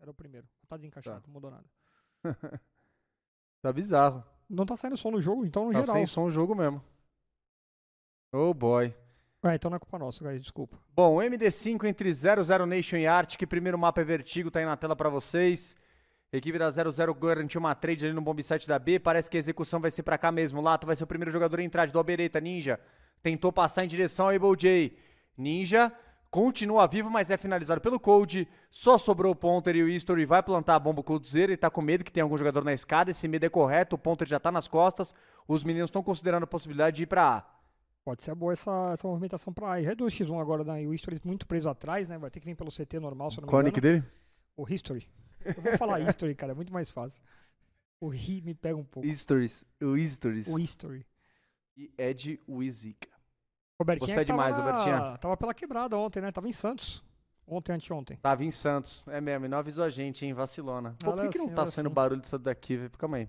Era o primeiro. Tá desencaixado, tá. não mudou nada. tá bizarro. Não tá saindo som no jogo, então no tá geral. Tá sem som no jogo mesmo. Oh boy. É, então não é culpa nossa, guys, desculpa. Bom, MD5 entre 00 Nation e Art que primeiro mapa é Vertigo, tá aí na tela para vocês. Equipe da 00 garantiu uma trade ali no bomb set da B, parece que a execução vai ser para cá mesmo. Lato vai ser o primeiro jogador a entrar do Dobereta, Ninja. Tentou passar em direção ao Able J. Ninja continua vivo, mas é finalizado pelo Cold. Só sobrou o Ponter e o History vai plantar a bomba Coldzera. Ele tá com medo que tem algum jogador na escada. Esse medo é correto. O Ponter já tá nas costas. Os meninos estão considerando a possibilidade de ir para A. Pode ser boa essa, essa movimentação para A. Reduz X1 agora, né? E o History muito preso atrás, né? Vai ter que vir pelo CT normal, se não me engano. o nick dele? O History. Eu vou falar History, cara. É muito mais fácil. O Ri me pega um pouco. Histories. O Histories. O History. E Ed Wizik. Robertinha Você é demais, tava, Robertinha. Tava pela quebrada ontem, né? Tava em Santos. Ontem, anteontem. Tava em Santos. É mesmo, e não avisou a gente, hein? Vacilona. Pô, por que, que não tá saindo assim. barulho disso daqui, velho? Calma aí.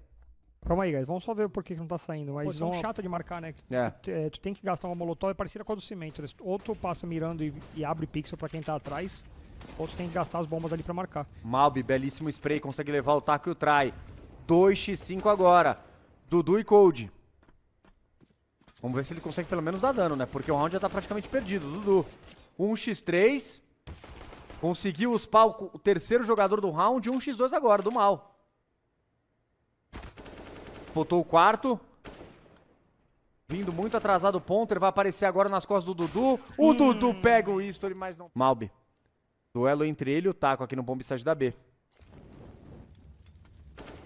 Calma aí, guys. Vamos só ver por que, que não tá saindo. Mas Pô, é um uma... chato de marcar, né? É. Tu, é, tu, tem que gastar uma molotov é parecida com a do cimento. Né? Ou tu passa mirando e, e abre pixel pra quem tá atrás, ou tu tem que gastar as bombas ali pra marcar. Malbi, belíssimo spray. Consegue levar o taco e o try. 2x5 agora. Dudu e Cold. Vamos ver se ele consegue pelo menos dar dano, né? Porque o round já tá praticamente perdido. Dudu, 1x3. Conseguiu os palcos, o terceiro jogador do round, 1x2 agora, do mal. Botou o quarto. Vindo muito atrasado o Ponter, vai aparecer agora nas costas do Dudu. O hum. Dudu pega o history, mas não... Malbi. Duelo entre ele e o Taco aqui no bombicide da B.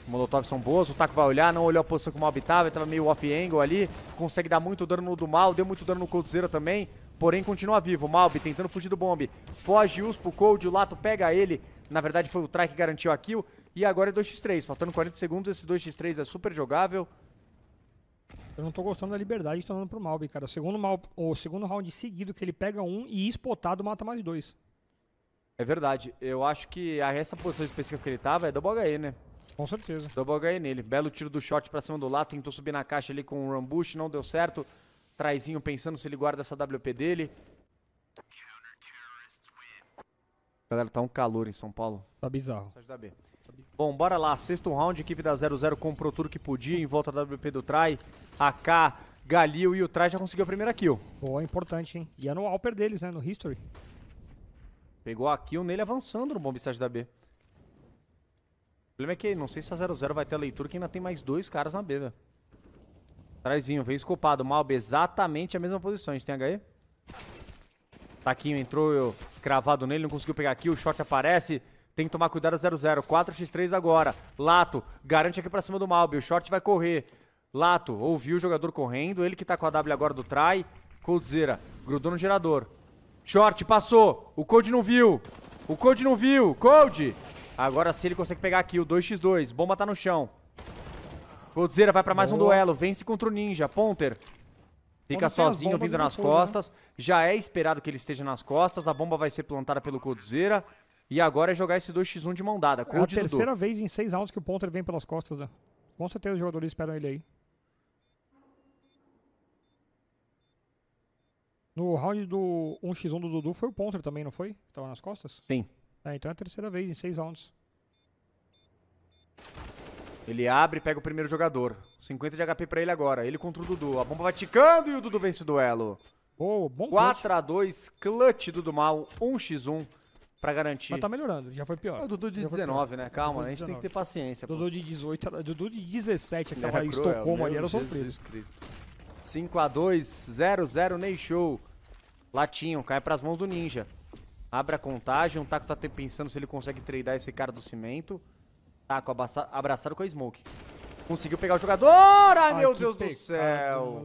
Molotov são boas. O Taco vai olhar, não olhou a posição que o habitava, estava meio off-angle ali. Consegue dar muito dano no do Mal, deu muito dano no Coldzera também. Porém, continua vivo. O Malbi tentando fugir do bomb. Foge us pro Cold, o Lato pega ele. Na verdade, foi o Trai que garantiu a kill. E agora é 2x3. Faltando 40 segundos, esse 2x3 é super jogável. Eu não tô gostando da liberdade que tá dando pro Malbi, cara. O segundo, Mal, o segundo round seguido que ele pega um e espotado mata mais dois. É verdade. Eu acho que essa posição específica que ele tava é double HE, né? Com certeza. ganhei nele. Belo tiro do shot pra cima do lado Tentou subir na caixa ali com o Rambush. Não deu certo. Traizinho pensando se ele guarda essa WP dele. Galera, tá um calor em São Paulo. Tá bizarro. B. Bom, bora lá. Sexto round, equipe da 00 comprou tudo que podia em volta da WP do Trai. AK, Galil e o Trai já conseguiu a primeira kill. Boa, importante, hein? E é no alper deles, né? No History. Pegou a kill nele avançando no bombicete da B problema é que não sei se a 00 vai ter a leitura que ainda tem mais dois caras na B, velho. Trazinho, veio escopado. Malbe, exatamente a mesma posição. A gente tem HE. Taquinho entrou eu, cravado nele, não conseguiu pegar aqui. O short aparece. Tem que tomar cuidado a 00. 4 4x3 agora. Lato, garante aqui pra cima do Malbe. O short vai correr. Lato, ouviu o jogador correndo. Ele que tá com a W agora do try. Coldzera, grudou no gerador. Short, passou. O Cold não viu. O Cold não viu. Cold, Agora sim ele consegue pegar aqui o 2x2. Bomba tá no chão. Codzeira vai pra mais Boa. um duelo. Vence contra o Ninja. Ponter. Fica é sozinho vindo nas costas. Né? Já é esperado que ele esteja nas costas. A bomba vai ser plantada pelo Codzeira. E agora é jogar esse 2x1 de mão dada. Cold é a terceira Dudu. vez em seis rounds que o Ponter vem pelas costas. Né? Com certeza os jogadores esperam ele aí. No round do 1x1 do Dudu foi o Ponter também, não foi? Tava nas costas? Sim. É, então é a terceira vez em seis rounds. Ele abre e pega o primeiro jogador. 50 de HP pra ele agora. Ele contra o Dudu. A bomba vai ticando e o Dudu vence o duelo. Oh, bom 4x2, clutch. Dudu Mal, 1x1 pra garantir. Mas tá melhorando, já foi pior. É o Dudu de 19, né? Calma, a gente 19. tem que ter paciência. Dudu pô. de 18, Dudu de 17, aquela era em Estocolmo ali, era sofrido. 5x2, 0x0, Ney Show. Latinho, cai pras mãos do Ninja. Abre a contagem, o Taco tá pensando se ele consegue treinar esse cara do cimento. Taco abraçado com a Smoke. Conseguiu pegar o jogador! Ai, Ai meu Deus do céu!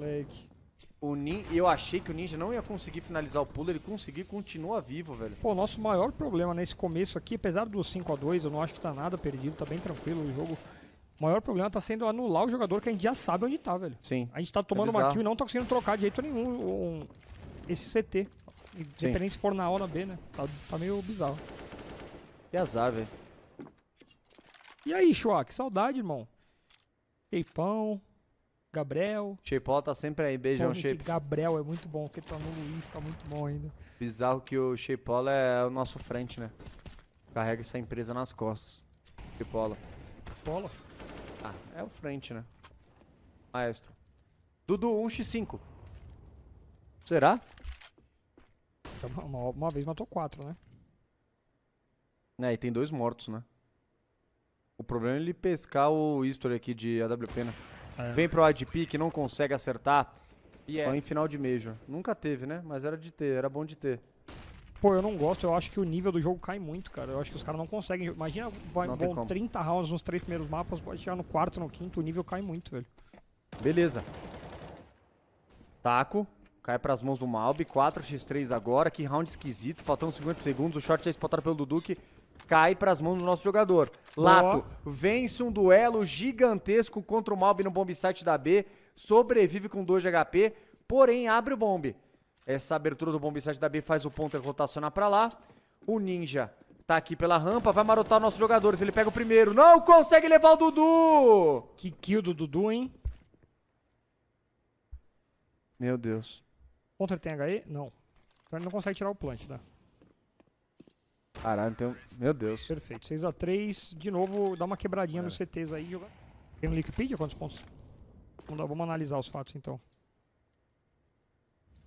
O Nin, eu achei que o Ninja não ia conseguir finalizar o pulo, ele conseguiu continua vivo, velho. Pô, nosso maior problema nesse começo aqui, apesar do 5 a 2 eu não acho que tá nada perdido, tá bem tranquilo o jogo. O maior problema tá sendo anular o jogador que a gente já sabe onde tá, velho. Sim. A gente tá é tomando é uma kill e não tá conseguindo trocar de jeito nenhum um, esse CT. Independente Sim. se for na A ou na B, né? Tá, tá meio bizarro. Que azar, velho. E aí, Chua, que saudade, irmão. Cheipão, Gabriel. Cheipão tá sempre aí, beijão, Cheipão. Gabriel é muito bom, porque tá no Luiz, fica tá muito bom ainda. Bizarro que o Cheipão é o nosso frente, né? Carrega essa empresa nas costas. Cheipão. Polo? Ah, é o frente, né? Maestro. Dudu 1x5. Será? Tá uma, uma vez matou quatro, né? É, e tem dois mortos, né? O problema é ele pescar o history aqui de AWP, né? É. Vem pro IDP que não consegue acertar. E é. é em final de Major. Nunca teve, né? Mas era de ter, era bom de ter. Pô, eu não gosto, eu acho que o nível do jogo cai muito, cara. Eu acho que os caras não conseguem. Imagina, vai, vão 30 rounds nos três primeiros mapas, pode chegar no quarto, no quinto, o nível cai muito, velho. Beleza. Taco. Cai para as mãos do Malbi, 4x3 agora, que round esquisito, faltam 50 segundos, o short é espotado pelo Dudu que cai para as mãos do nosso jogador. Lato vence um duelo gigantesco contra o Malbi no bomb site da B, sobrevive com 2 de HP, porém abre o bomb. Essa abertura do bomb site da B faz o ponter rotacionar para lá. O Ninja tá aqui pela rampa, vai marotar o nosso jogador se Ele pega o primeiro, não consegue levar o Dudu! Que kill do Dudu, hein? Meu Deus. Contra tem HE? Não. Então ele não consegue tirar o plant, né? Caralho, então. Meu Deus. Perfeito. 6x3. De novo, dá uma quebradinha é. nos CTs aí. Tem no Wikipedia quantos pontos? Vamos, vamos analisar os fatos então.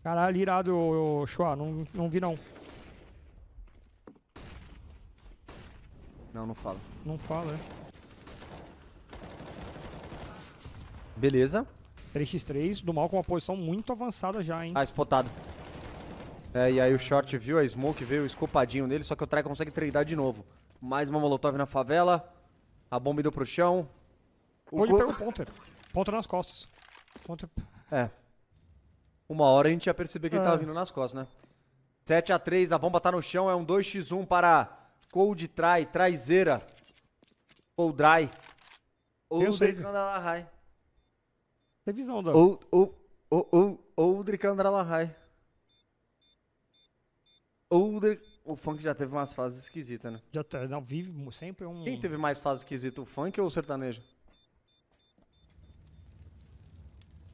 Caralho, irado, Chua. Não, não vi não. Não, não fala. Não fala, é. Beleza. 3x3, do mal com uma posição muito avançada já, hein? Ah, espotado. É, e aí o short viu a smoke, veio escopadinho nele, só que o Trai consegue treinar de novo. Mais uma molotov na favela, a bomba deu pro chão. O Pô, ele pegou o ponter. Ponter nas costas. Ponter... É. Uma hora a gente ia perceber que é. ele tava é. vindo nas costas, né? 7x3, a, bomba tá no chão, é um 2x1 para Cold Trai, Traizeira. Ou Dry. Ou Dry. Revisão da. Ou, ou, ou, ou, ou o Ou o, funk já teve umas fases esquisitas, né? Já tá, não, vive sempre um. Quem teve mais fases esquisita, o funk ou o sertanejo?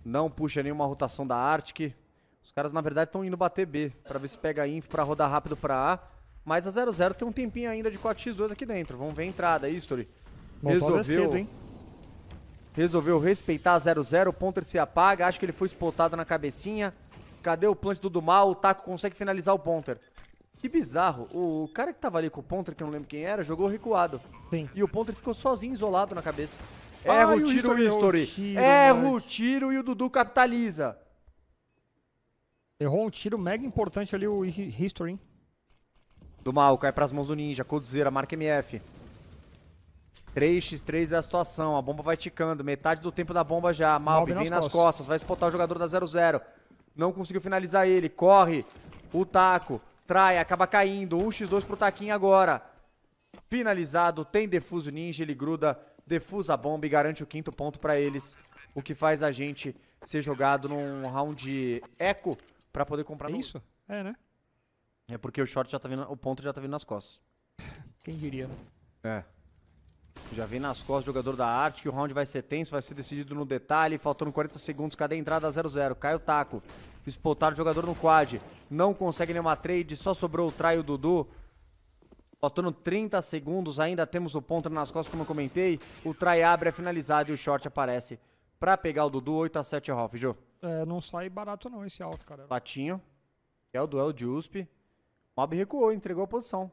Não puxa nenhuma rotação da Arctic. Os caras, na verdade, estão indo bater B para ver se pega info pra para rodar rápido para A. Mas a 00 tem um tempinho ainda de 4x2 aqui dentro. Vamos ver a entrada, History. Tá Resolveu. hein? resolveu respeitar 0-0, o Ponter se apaga, acho que ele foi espotado na cabecinha. Cadê o plant do Dumal? O Taco consegue finalizar o Ponter. Que bizarro, o cara que tava ali com o Ponter, que eu não lembro quem era, jogou recuado. Sim. E o Ponter ficou sozinho, isolado na cabeça. Erra o tiro, o History. Erra o tiro e o Dudu capitaliza. Errou um tiro mega importante ali, o History. Do mal, cai pras mãos do Ninja, Coldzera, marca MF. 3x3 é a situação, a bomba vai ticando, metade do tempo da bomba já. Malp vem nas costas. costas. vai espotar o jogador da 0-0. Não conseguiu finalizar ele, corre. O taco, trai, acaba caindo. 1x2 pro taquinho agora. Finalizado, tem defuso ninja, ele gruda, defusa a bomba e garante o quinto ponto para eles. O que faz a gente ser jogado num round eco para poder comprar. É isso? É, né? É porque o short já tá vindo, o ponto já tá vindo nas costas. Quem diria? Né? É. Já vem nas costas o jogador da arte que o round vai ser tenso, vai ser decidido no detalhe. Faltando 40 segundos, cada entrada 0-0. Cai o taco. Espotar o jogador no quad. Não consegue nenhuma trade, só sobrou o e o Dudu. Faltando 30 segundos, ainda temos o ponto nas costas, como eu comentei. O trai abre, é finalizado e o short aparece pra pegar o Dudu 8x7 Hoff, Jô. É, não sai barato não esse alto, cara. Patinho, é o duelo de USP. Mob recuou, entregou a posição.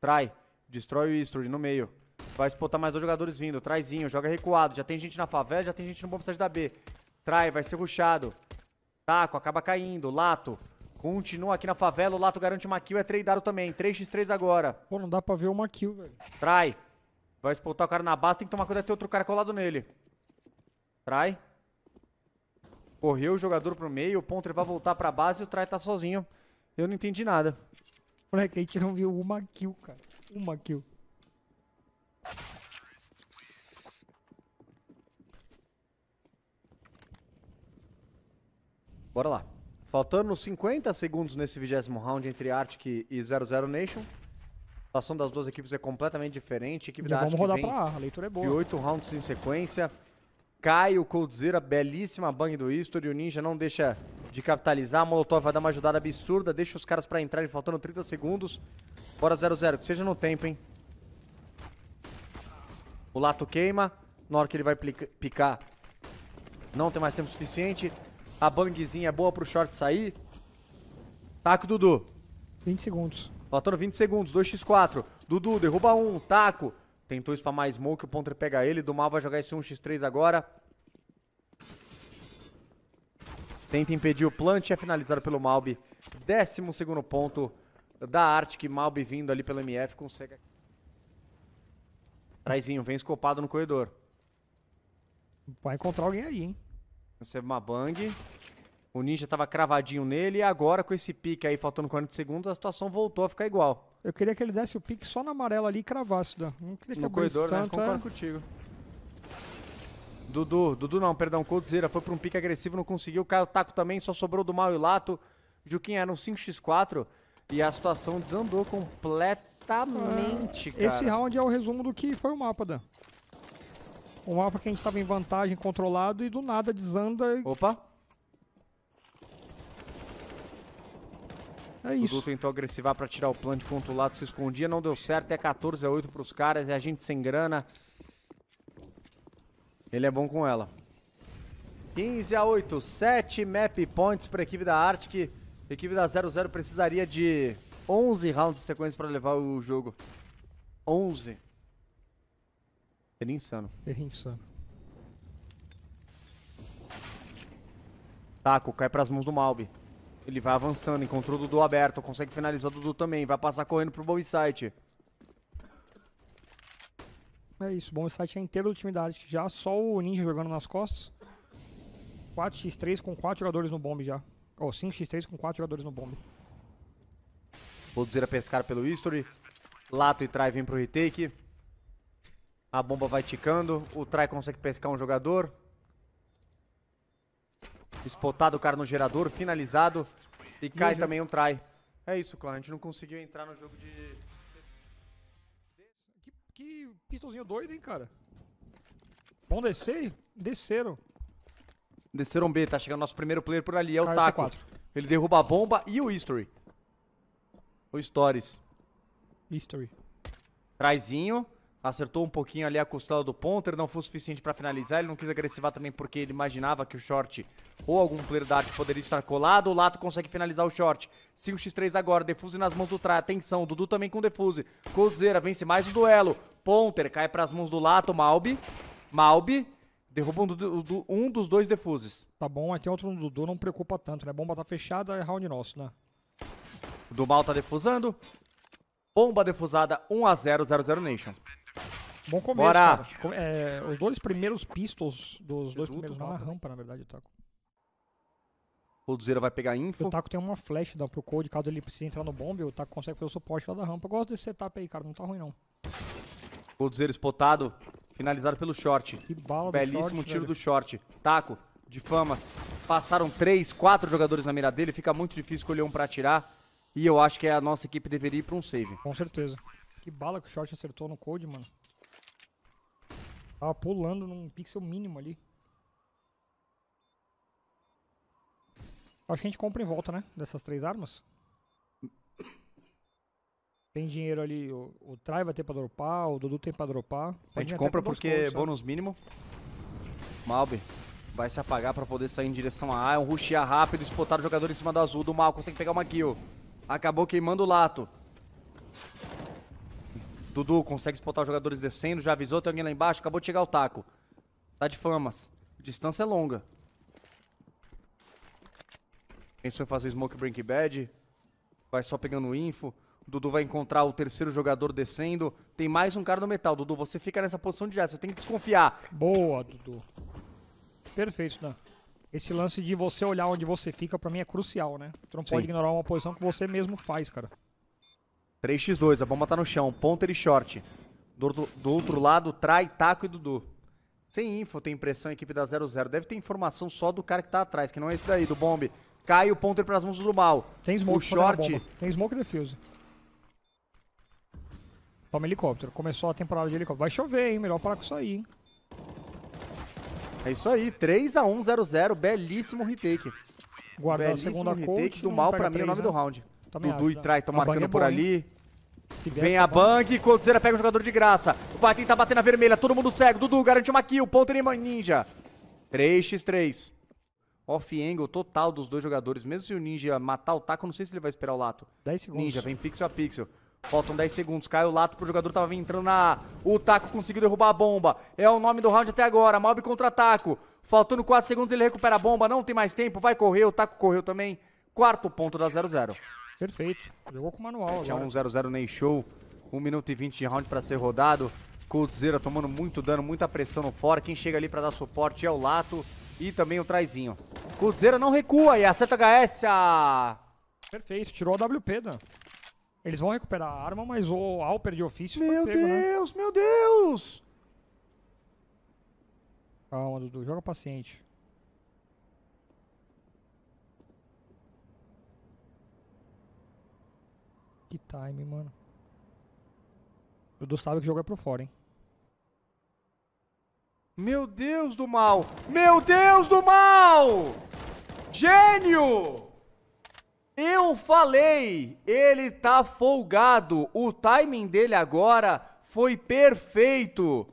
Trai. Destrói o Easter no meio. Vai spotar mais dois jogadores vindo. Traizinho, joga recuado. Já tem gente na favela, já tem gente no bom site da B. Trai, vai ser ruxado. Taco, acaba caindo. Lato. Continua aqui na favela. O Lato garante uma kill. É tradeado também. 3x3 agora. Pô, não dá pra ver uma kill, velho. Trai. Vai spotar o cara na base. Tem que tomar cuidado de ter outro cara colado nele. Trai. Correu o jogador pro meio. O Pontre vai voltar pra base. E o Trai tá sozinho. Eu não entendi nada. Moleque, a gente não viu uma kill, cara. Uma kill. Bora lá. Faltando 50 segundos nesse vigésimo round entre Arctic e 00 Nation. A situação das duas equipes é completamente diferente. A equipe Já da vamos rodar pra A, a leitura é boa. E oito rounds em sequência. Cai o Coldzera, belíssima bang do History. O Ninja não deixa de capitalizar. A Molotov vai dar uma ajudada absurda. Deixa os caras pra entrar. faltando 30 segundos. Bora 0 0 que seja no tempo, hein. O Lato queima. Na hora que ele vai picar, não tem mais tempo suficiente. A bangzinha é boa pro short sair. Taco, Dudu. 20 segundos. Faltando 20 segundos, 2x4. Dudu, derruba um, taco. Tentou spamar smoke, o Pontre pega ele. Dumar vai jogar esse 1x3 agora. Tenta impedir o plant, é finalizado pelo Malbi. Décimo segundo ponto da arte que Malbi vindo ali pela MF consegue trazinho Traizinho, vem escopado no corredor. Vai encontrar alguém aí, hein? Recebe uma bang. O Ninja tava cravadinho nele e agora com esse pique aí faltando 40 segundos, a situação voltou a ficar igual. Eu queria que ele desse o pique só na amarela ali e cravasse, Dan. Não queria que no corredor, né? tanto, né? Concordo é... contigo. Dudu, Dudu não, perdão, Coldzera foi para um pique agressivo, não conseguiu. O Taco também, só sobrou do Mal e Lato. Juquinha, era um 5x4. E a situação desandou completamente, ah, cara. Esse round é o resumo do que foi o mapa, Dan. Um mapa que a gente estava em vantagem, controlado, e do nada desanda Opa! É isso. O Duto tentou agressivar para tirar o plano de ponto lado, se escondia, não deu certo. É 14 a 8 para os caras, é a gente sem grana. Ele é bom com ela. 15 a 8, 7 map points para a equipe da Arctic. A equipe da 00 precisaria de 11 rounds de sequência para levar o jogo. 11. Seria insano. Seria insano. Taco cai para as mãos do Malbi. Ele vai avançando, encontrou o Dudu aberto, consegue finalizar o Dudu também, vai passar correndo pro bom Site. É isso, bom Site é inteiro do time da Arctic já, só o Ninja jogando nas costas. 4x3 com 4 jogadores no bomb já. Ou oh, 5x3 com 4 jogadores no bombe. Bolduzeira é pescar pelo history. Lato e Trai vem pro retake. A bomba vai ticando. O Trai consegue pescar um jogador. Espotado o cara no gerador, finalizado. E cai e também um Trai. É isso, Clã. A gente não conseguiu entrar no jogo de... Que, que pistolzinho doido, hein, cara. Bom descer? Desceram. Desceram B, tá chegando nosso primeiro player por ali, é o Caiu Taco. C4. Ele derruba a bomba e o History. O Stories. History. Trazinho. Acertou um pouquinho ali a costela do Ponter, não foi o suficiente pra finalizar. Ele não quis agressivar também porque ele imaginava que o short ou algum player da arte poderia estar colado. O Lato consegue finalizar o short. 5x3 agora, defuse nas mãos do trai Atenção, Dudu também com defuse. Colzeira vence mais o duelo. Ponter cai pras mãos do Lato, Malbi. Malbi Derruba um, do, do, um dos dois defuses. Tá bom, aí tem é outro no Dudu, não preocupa tanto, né? Bomba tá fechada, é round nosso, né? O do mal tá defusando. Bomba defusada 1x0, 00 Nation. Bom começo, Bora. É, os dois primeiros pistols dos dois primeiros na rampa, na verdade, o Taco. O Zero vai pegar info. O Taco tem uma flash dá pro Code, caso ele precise entrar no bomb, o Taco consegue fazer o suporte lá da rampa. Eu gosto desse setup aí, cara, não tá ruim não. O Zero spotado, Finalizado pelo short. Que bala Belíssimo short, tiro velho. do short. Taco, de famas. Passaram três, quatro jogadores na mira dele. Fica muito difícil escolher um pra atirar. E eu acho que a nossa equipe deveria ir pra um save. Com certeza. Que bala que o short acertou no code, mano. Tava pulando num pixel mínimo ali. Acho que a gente compra em volta, né? Dessas três armas. Tem dinheiro ali, o, o Trai vai ter pra dropar, o Dudu tem pra dropar. A gente compra porque é bônus mínimo. Malbi vai se apagar pra poder sair em direção a A. É um rushia rápido, espotar o jogador em cima do azul. Do Mal consegue pegar uma kill. Acabou queimando o lato. Dudu consegue espotar os jogadores descendo, já avisou, tem alguém lá embaixo, acabou de chegar o taco. Tá de famas. Distância é longa. Pensou em fazer Smoke Brink Bad. Vai só pegando info. Dudu vai encontrar o terceiro jogador descendo. Tem mais um cara no metal. Dudu, você fica nessa posição de já. Você tem que desconfiar. Boa, Dudu. Perfeito, Dan. Esse lance de você olhar onde você fica, pra mim, é crucial, né? Você não Sim. pode ignorar uma posição que você mesmo faz, cara. 3x2, a bomba tá no chão. Ponter e short. Do outro, do outro lado, Trai, Taco e Dudu. Sem info, tem impressão, equipe da 0-0. Deve ter informação só do cara que tá atrás, que não é esse daí, do bombe. Cai o Ponter pras mãos do mal. Tem smoke, o short. Tem smoke defuse. Toma helicóptero. Começou a temporada de helicóptero. Vai chover, hein? Melhor parar com isso aí, hein? É isso aí. 3x1-0-0. Belíssimo retake. Guardar Belíssimo a segunda retake coach, do mal pra mim 3, é o nome né? do round. Também Dudu acho, e Trai estão marcando é por bom, ali. Vem a Bang, bang. Coldzera pega o jogador de graça. O Batem tá batendo a vermelha, todo mundo cego. Dudu garante uma kill, ponto Ninja. 3x3. Off-angle total dos dois jogadores. Mesmo se o Ninja matar o taco, não sei se ele vai esperar o Lato. 10 segundos. Ninja, vem pixel a pixel. Faltam 10 segundos, caiu o lato pro jogador, tava entrando na... A. O Taco conseguiu derrubar a bomba. É o nome do round até agora, mob contra Taco. Faltando 4 segundos, ele recupera a bomba, não tem mais tempo, vai correr, o Taco correu também. Quarto ponto da 0-0. Perfeito, jogou com o manual Tinha agora. Tinha um 0-0 nem show, 1 minuto e 20 de round pra ser rodado. Coldzera tomando muito dano, muita pressão no fora. Quem chega ali pra dar suporte é o Lato e também o Traizinho. Coldzera não recua e acerta HS. Perfeito, tirou o WP, Dan. Eles vão recuperar a arma, mas o Alper de ofício meu foi pego, né? Deus, né? Meu Deus, Calma, Dudu. Joga paciente. Que time, mano. Dudu sabe que o jogo é pro fora, hein? Meu Deus do mal! Meu Deus do mal! Gênio! Eu falei, ele tá folgado. O timing dele agora foi perfeito.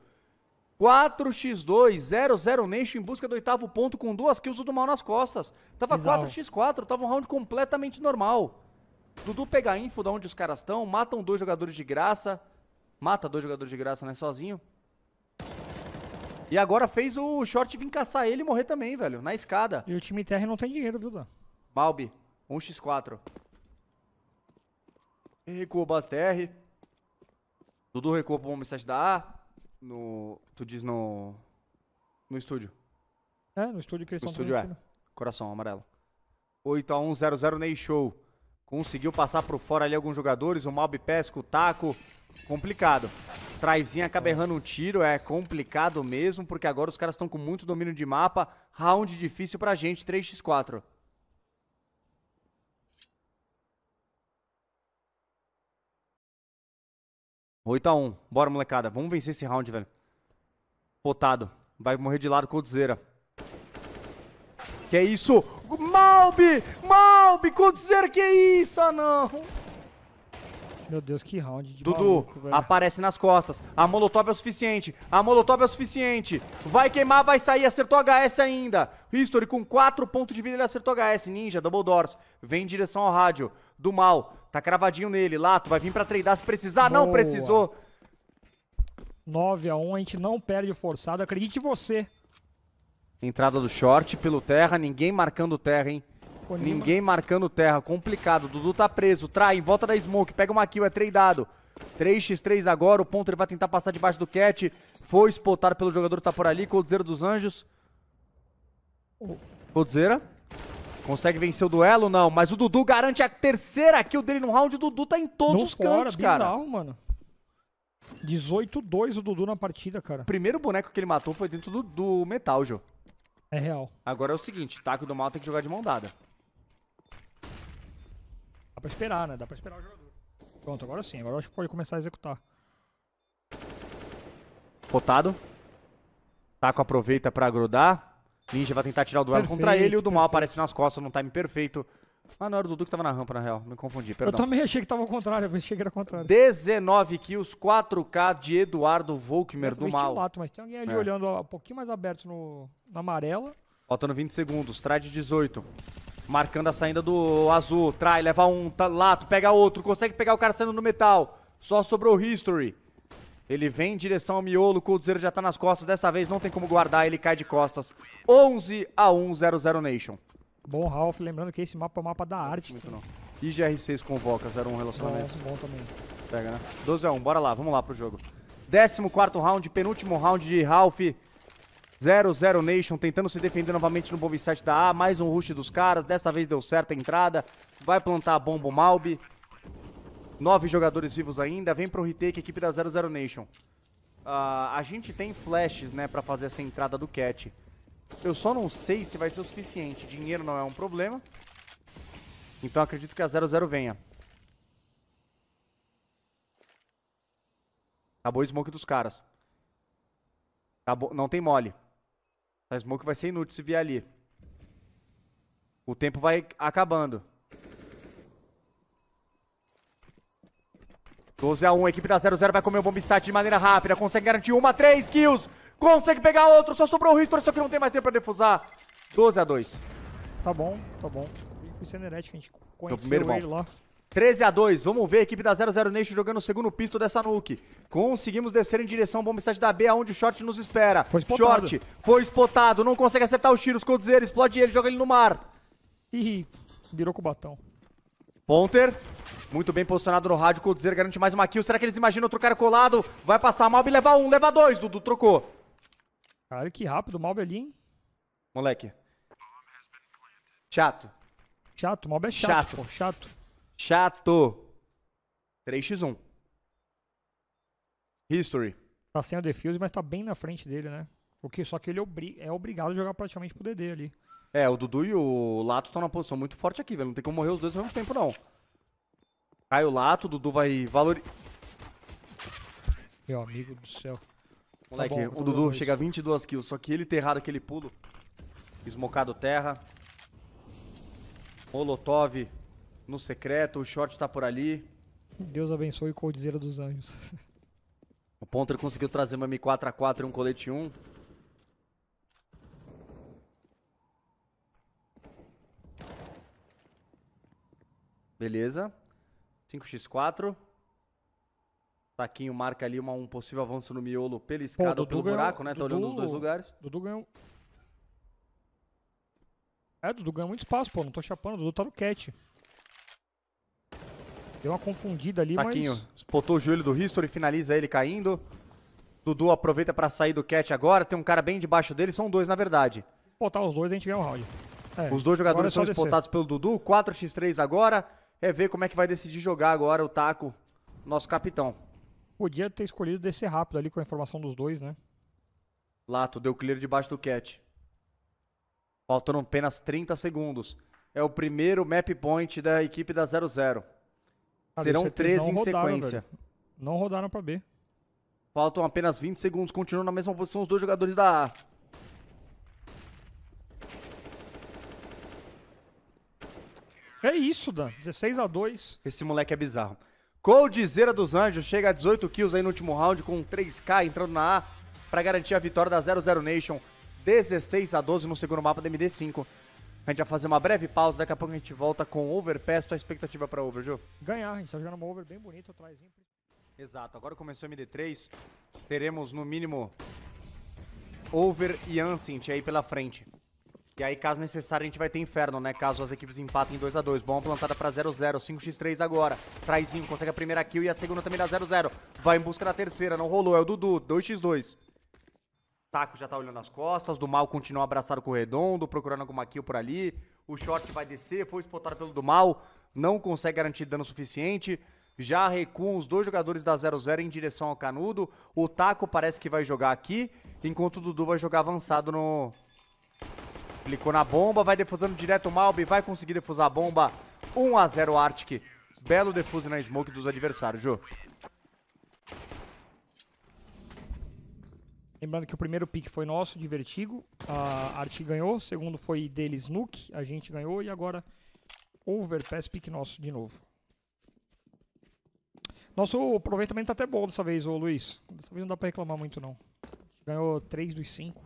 4x2, 0-0 Nation em busca do oitavo ponto com duas kills do mal nas costas. Tava 4x4, tava um round completamente normal. Dudu pega info de onde os caras estão, matam dois jogadores de graça. Mata dois jogadores de graça, né, sozinho. E agora fez o short vir caçar ele e morrer também, velho, na escada. E o time terra não tem dinheiro, viu, Dan? Malbi. 1x4. Recua base TR. Dudu recua pro bomba 7 da A. No, tu diz no... No estúdio. É, no estúdio que eles no estão estúdio, é. Coração amarelo. 8x1, 0 Ney Show. Conseguiu passar por fora ali alguns jogadores. O Mob pesca o taco. Complicado. Traizinha acaba errando um tiro. É complicado mesmo, porque agora os caras estão com muito domínio de mapa. Round difícil pra gente, 3x4. 8x1. Bora, molecada. Vamos vencer esse round, velho. Potado. Vai morrer de lado, Coldzera. Que é isso? Malbi! Malbi! Coldzera, que é isso? Ah, não! Meu Deus, que round de Dudu, maluco, aparece nas costas. A Molotov é o suficiente. A Molotov é o suficiente. Vai queimar, vai sair. Acertou HS ainda. History com 4 pontos de vida, ele acertou HS. Ninja, Double Doors. Vem em direção ao rádio. Do mal. Tá cravadinho nele. Lato, vai vir pra treinar se precisar. Boa. Não precisou. 9 a 1 a gente não perde o forçado. Acredite você. Entrada do short pelo terra. Ninguém marcando terra, hein? Ninguém marcando terra, complicado. Dudu tá preso, trai, em volta da smoke, pega uma kill, é treidado. 3x3 agora, o ponto ele vai tentar passar debaixo do cat. Foi spotado pelo jogador tá por ali, Coldzera dos Anjos. Coldzera. Consegue vencer o duelo? Não, mas o Dudu garante a terceira kill dele no round. O Dudu tá em todos no os fora, cantos, bizarro, cara. mano. 18-2 o Dudu na partida, cara. O primeiro boneco que ele matou foi dentro do, do metal, Jô. É real. Agora é o seguinte, Taco do Mal tem que jogar de mão dada pra esperar, né? Dá pra esperar o jogador. Pronto, agora sim. Agora eu acho que pode começar a executar. Potado. Taco aproveita pra grudar. Ninja vai tentar tirar o duelo perfeito, contra ele. O do mal aparece nas costas num time perfeito. Ah, não, era o Dudu que tava na rampa, na real. Me confundi, perdão. Eu também achei que tava ao contrário, eu achei que era ao contrário. 19 kills, 4K de Eduardo Volkmer do mal. Lato, mas tem alguém ali é. olhando ó, um pouquinho mais aberto no, na amarela. Faltando 20 segundos, trade 18. Marcando a saída do azul. Trai, leva um, tá, lato, pega outro. Consegue pegar o cara saindo no metal. Só sobrou o history. Ele vem em direção ao miolo. O Coldzera já tá nas costas. Dessa vez não tem como guardar. Ele cai de costas. 11 a 1 00 Nation. Bom, Ralph. Lembrando que esse mapa é o mapa da arte. Muito não. E GR6 convoca 01 relacionamento. Bom, bom também. Pega, né? 12 a 1. Bora lá. Vamos lá pro jogo. 14 round, penúltimo round de Ralph 00 Nation tentando se defender novamente no Bobsite da A. Mais um rush dos caras. Dessa vez deu certo a entrada. Vai plantar a bomba o Malbi. Nove jogadores vivos ainda. Vem pro retake, é equipe da 00 Nation. Uh, a gente tem flashes, né, pra fazer essa entrada do Cat. Eu só não sei se vai ser o suficiente. Dinheiro não é um problema. Então acredito que a 00 venha. Acabou o smoke dos caras. Acabou. Não tem mole. A tá, smoke vai ser inútil se vier ali. O tempo vai acabando. 12 a 1, a equipe da 00 vai comer o site de maneira rápida, consegue garantir uma, três kills, consegue pegar outro, só sobrou o risto só que não tem mais tempo pra defusar. 12 a 2. Tá bom, tá bom. com o Cenerete que a gente conheceu ele lá. 13 a 2 vamos ver a equipe da 00 Nation jogando o segundo pisto dessa nuke. Conseguimos descer em direção ao bomb da B, aonde o short nos espera. Foi spotado. Short, foi spotado, não consegue acertar os tiros, Coldzera explode ele, joga ele no mar. Ih, virou com o batão. Ponter, muito bem posicionado no rádio, Coldzera garante mais uma kill. Será que eles imaginam trocar colado? Vai passar, Malbe leva um, leva dois, Dudu trocou. Caralho, que rápido, Malbe ali, hein? Moleque. Chato. Chato, Malbe é chato, chato. Pô, chato. Chato. 3x1. History. Tá sem o defuse, mas tá bem na frente dele, né? O que, só que ele é obrigado a jogar praticamente pro DD ali. É, o Dudu e o Lato estão na posição muito forte aqui, velho. Não tem como morrer os dois ao mesmo tempo, não. Cai o Lato, o Dudu vai valorizar. Meu amigo do céu. Moleque, tá bom, o Dudu chega a 22 kills, só que ele ter errado aquele pulo. Esmocado terra. Molotov no secreto, o short tá por ali. Deus abençoe o Coldzera dos Anjos. O Ponter conseguiu trazer uma M4A4 e um colete 1. Beleza. 5x4. Taquinho marca ali uma, um possível avanço no miolo pela escada ou pelo buraco, né? Tá Dudu, tá olhando os dois lugares. Dudu ganhou. É, Dudu ganhou muito espaço, pô. Não tô chapando, Dudu tá no cat. Deu uma confundida ali, Paquinho, mas... Espotou o joelho do History, finaliza ele caindo. Dudu aproveita pra sair do catch agora. Tem um cara bem debaixo dele, são dois na verdade. Botar os dois, a gente ganha o um round. É, os dois jogadores é são descer. espotados pelo Dudu. 4x3 agora. É ver como é que vai decidir jogar agora o Taco, nosso capitão. Podia ter escolhido descer rápido ali com a informação dos dois, né? Lato deu clear debaixo do cat. Faltando apenas 30 segundos. É o primeiro map point da equipe da 00. Ah, Serão três em rodaram, sequência. Velho. Não rodaram pra B. Faltam apenas 20 segundos. Continuam na mesma posição os dois jogadores da A. É isso, Dan. 16 a 2 Esse moleque é bizarro. Coldzera dos Anjos chega a 18 kills aí no último round com 3K entrando na A pra garantir a vitória da 00 Nation. 16 a 12 no segundo mapa da MD5. A gente vai fazer uma breve pausa, daqui a pouco a gente volta com Overpass. Tua expectativa para Over, Ju? Ganhar, a gente tá jogando uma Over bem bonita, atrás. Exato, agora começou o MD3, teremos no mínimo Over e Ancient aí pela frente. E aí, caso necessário, a gente vai ter Inferno, né? Caso as equipes empatem 2x2. Bom, plantada pra 0x0. 5x3 agora. Traizinho consegue a primeira kill e a segunda também dá 0x0. Vai em busca da terceira, não rolou. É o Dudu, 2x2. Taco já tá olhando as costas, do mal continua abraçado com o redondo, procurando alguma kill por ali. O short vai descer, foi spotado pelo do mal, não consegue garantir dano suficiente. Já recuam os dois jogadores da 0-0 em direção ao Canudo. O Taco parece que vai jogar aqui, enquanto o Dudu vai jogar avançado no... Clicou na bomba, vai defusando direto o Malbi, vai conseguir defusar a bomba. 1 a 0 Arctic. Belo defuse na smoke dos adversários, Ju. Lembrando que o primeiro pick foi nosso, de Vertigo. A Arte ganhou. O segundo foi deles, Nuke. A gente ganhou. E agora, Overpass, pick nosso de novo. Nosso aproveitamento tá até bom dessa vez, ô Luiz. Dessa vez não dá pra reclamar muito, não. Ganhou 3 dos 5.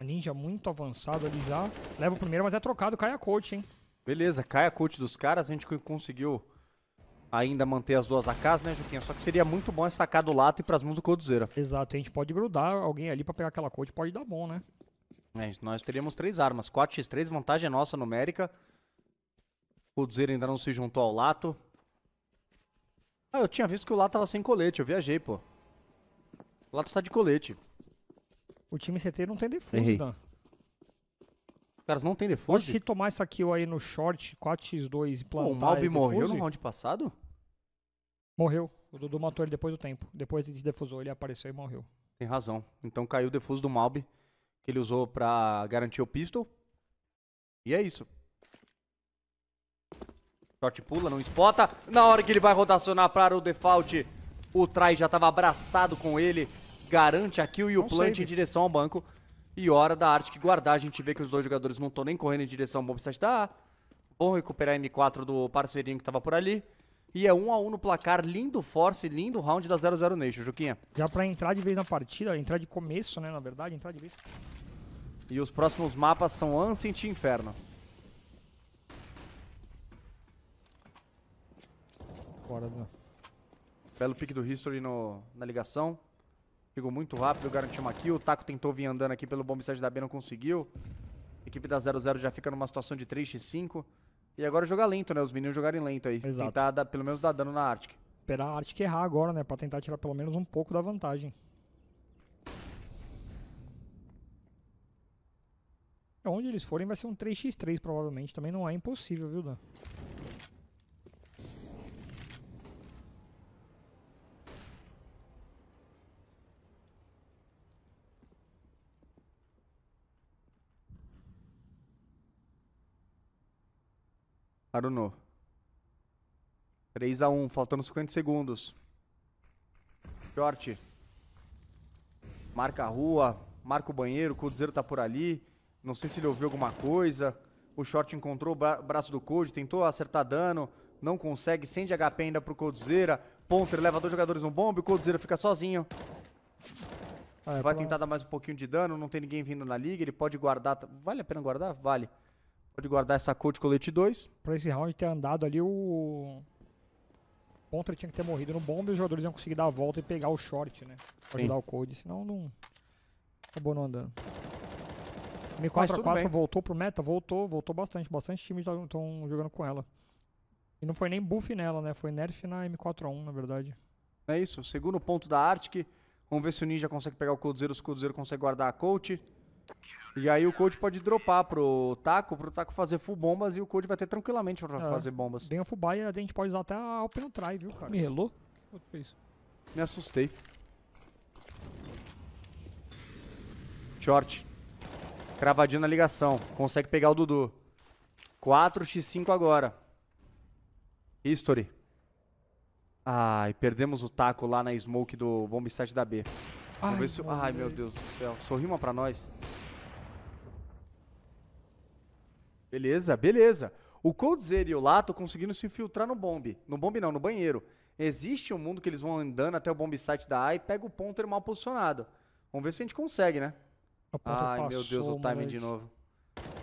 Ninja muito avançado ali já. Leva o primeiro, mas é trocado. Cai a coach, hein? Beleza, cai a coach dos caras. A gente conseguiu ainda manter as duas AKs, né, Juquinha? Só que seria muito bom sacar do lato e pras mãos do Coldzera. Exato, a gente pode grudar alguém ali pra pegar aquela cold, pode dar bom, né? É, nós teríamos três armas, 4x3, vantagem nossa numérica. Coldzera ainda não se juntou ao lato. Ah, eu tinha visto que o lato tava sem colete, eu viajei, pô. O lato tá de colete. O time CT não tem defuse, Dan. Os caras não tem defuse? Pode se tomar essa kill aí no short, 4x2 e plantar... Pô, o Malbi morreu no round passado? Morreu. O Dudu matou ele depois do tempo. Depois ele defusou, ele apareceu e morreu. Tem razão. Então caiu o defuso do Malbi, que ele usou pra garantir o pistol. E é isso. Short pula, não espota. Na hora que ele vai rotacionar para o default, o Trai já tava abraçado com ele. Garante a kill e o plant em direção ao banco. E hora da arte que guardar. A gente vê que os dois jogadores não estão nem correndo em direção ao bomb site da tá. A. Vão recuperar a M4 do parceirinho que tava por ali. E é 1 um a 1 um no placar, lindo force, lindo round da 00 Nation, Juquinha. Já pra entrar de vez na partida, entrar de começo, né, na verdade, entrar de vez. E os próximos mapas são Ancient e Inferno. Fora, né? Belo pique do History no, na ligação. Ficou muito rápido, garantiu uma kill. O Taco tentou vir andando aqui pelo bombsite da B, não conseguiu. A equipe da 00 já fica numa situação de 3x5. E agora jogar lento, né? Os meninos jogarem lento aí. Exato. Tentar dar, pelo menos dar dano na Arctic. Esperar a Arctic errar agora, né? Pra tentar tirar pelo menos um pouco da vantagem. Onde eles forem vai ser um 3x3 provavelmente. Também não é impossível, viu, Dan? Aruno. 3x1, faltando 50 segundos. Short. Marca a rua, marca o banheiro, o Cruzeiro tá por ali. Não sei se ele ouviu alguma coisa. O short encontrou o bra braço do Code, tentou acertar dano, não consegue, sem de HP ainda pro Coldzera. Ponter leva dois jogadores no bomb, o Coldzera fica sozinho. Ah, é Vai tentar dar mais um pouquinho de dano, não tem ninguém vindo na liga, ele pode guardar. Vale a pena guardar? Vale. Pode guardar essa cor de colete 2. Pra esse round ter andado ali, o. Pontra tinha que ter morrido no bombe e os jogadores iam conseguir dar a volta e pegar o short, né? Pra Sim. ajudar o Cold, senão não. Acabou não andando. M4A4 voltou pro meta, voltou, voltou bastante. Bastante times estão jogando com ela. E não foi nem buff nela, né? Foi nerf na M4A1, na verdade. É isso, segundo ponto da Arctic. Vamos ver se o Ninja consegue pegar o Coldzera, se o zero consegue guardar a coat? E aí o coach pode dropar pro Taco, pro Taco fazer full bombas e o coach vai ter tranquilamente pra é. fazer bombas. Tem a full buy, a gente pode usar até a Open Try, viu, cara? Me relou? O que foi isso? Me assustei. Short. Cravadinho na ligação. Consegue pegar o Dudu. 4x5 agora. History. Ai, perdemos o taco lá na smoke do bomb site da B. Ai, Ai meu Deus do céu. Sorrima pra nós. Beleza, beleza. O Coldzera e o Lato conseguindo se infiltrar no bombe. No bombe não, no banheiro. Existe um mundo que eles vão andando até o bomb site da A e pega o ponter mal posicionado. Vamos ver se a gente consegue, né? Ai, passou, meu Deus, o timing moleque. de novo.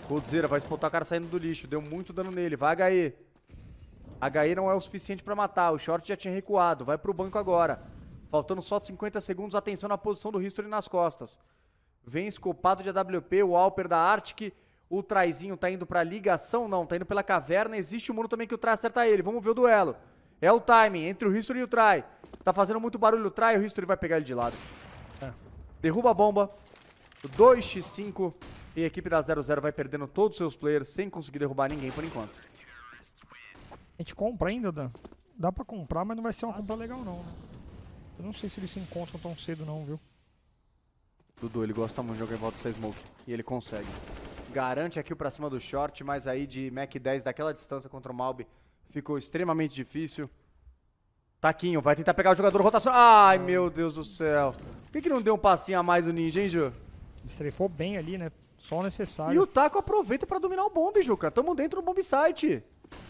Coldzera vai espotar o cara saindo do lixo. Deu muito dano nele. Vai, HE. HE não é o suficiente pra matar. O short já tinha recuado. Vai pro banco agora. Faltando só 50 segundos. Atenção na posição do History nas costas. Vem escopado de AWP. O Alper da Arctic o Traizinho tá indo pra ligação, não, tá indo pela caverna. Existe um muro também que o Trai acerta ele. Vamos ver o duelo. É o timing, entre o History e o Trai. Tá fazendo muito barulho o Trai, o History vai pegar ele de lado. É. Derruba a bomba. 2x5. E a equipe da 00 vai perdendo todos os seus players sem conseguir derrubar ninguém por enquanto. A gente compra ainda, Dan? Dá pra comprar, mas não vai ser uma compra legal não, né? Eu não sei se eles se encontram tão cedo não, viu? Dudu, ele gosta muito de jogar em volta dessa smoke. E ele consegue garante aqui o pra cima do short, mas aí de Mac 10 daquela distância contra o Malbi ficou extremamente difícil. Taquinho, vai tentar pegar o jogador rotação. Ai, meu Deus do céu. Por que, que não deu um passinho a mais o Ninja, hein, Ju? Estrefou bem ali, né? Só o necessário. E o Taco aproveita para dominar o bomb, Juca. Tamo dentro do bomb site.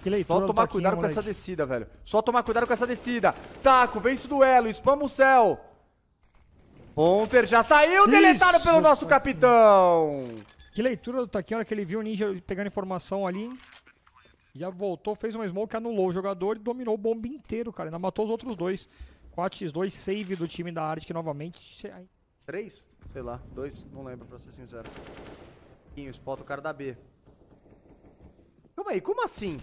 Que leitura Só tomar cuidado com essa descida, velho. Só tomar cuidado com essa descida. Taco, vence o duelo, spama o céu. Ponter já saiu, Isso, deletado pelo nosso capitão. Que leitura do Taquinho, hora que ele viu o Ninja pegando informação ali. Já voltou, fez uma smoke, anulou o jogador e dominou o bomba inteiro, cara. Ainda matou os outros dois. 4x2, save do time da Arctic novamente. Três? Sei lá, dois, não lembro, pra ser sincero. Taquinho, spot o cara da B. Calma aí, como assim?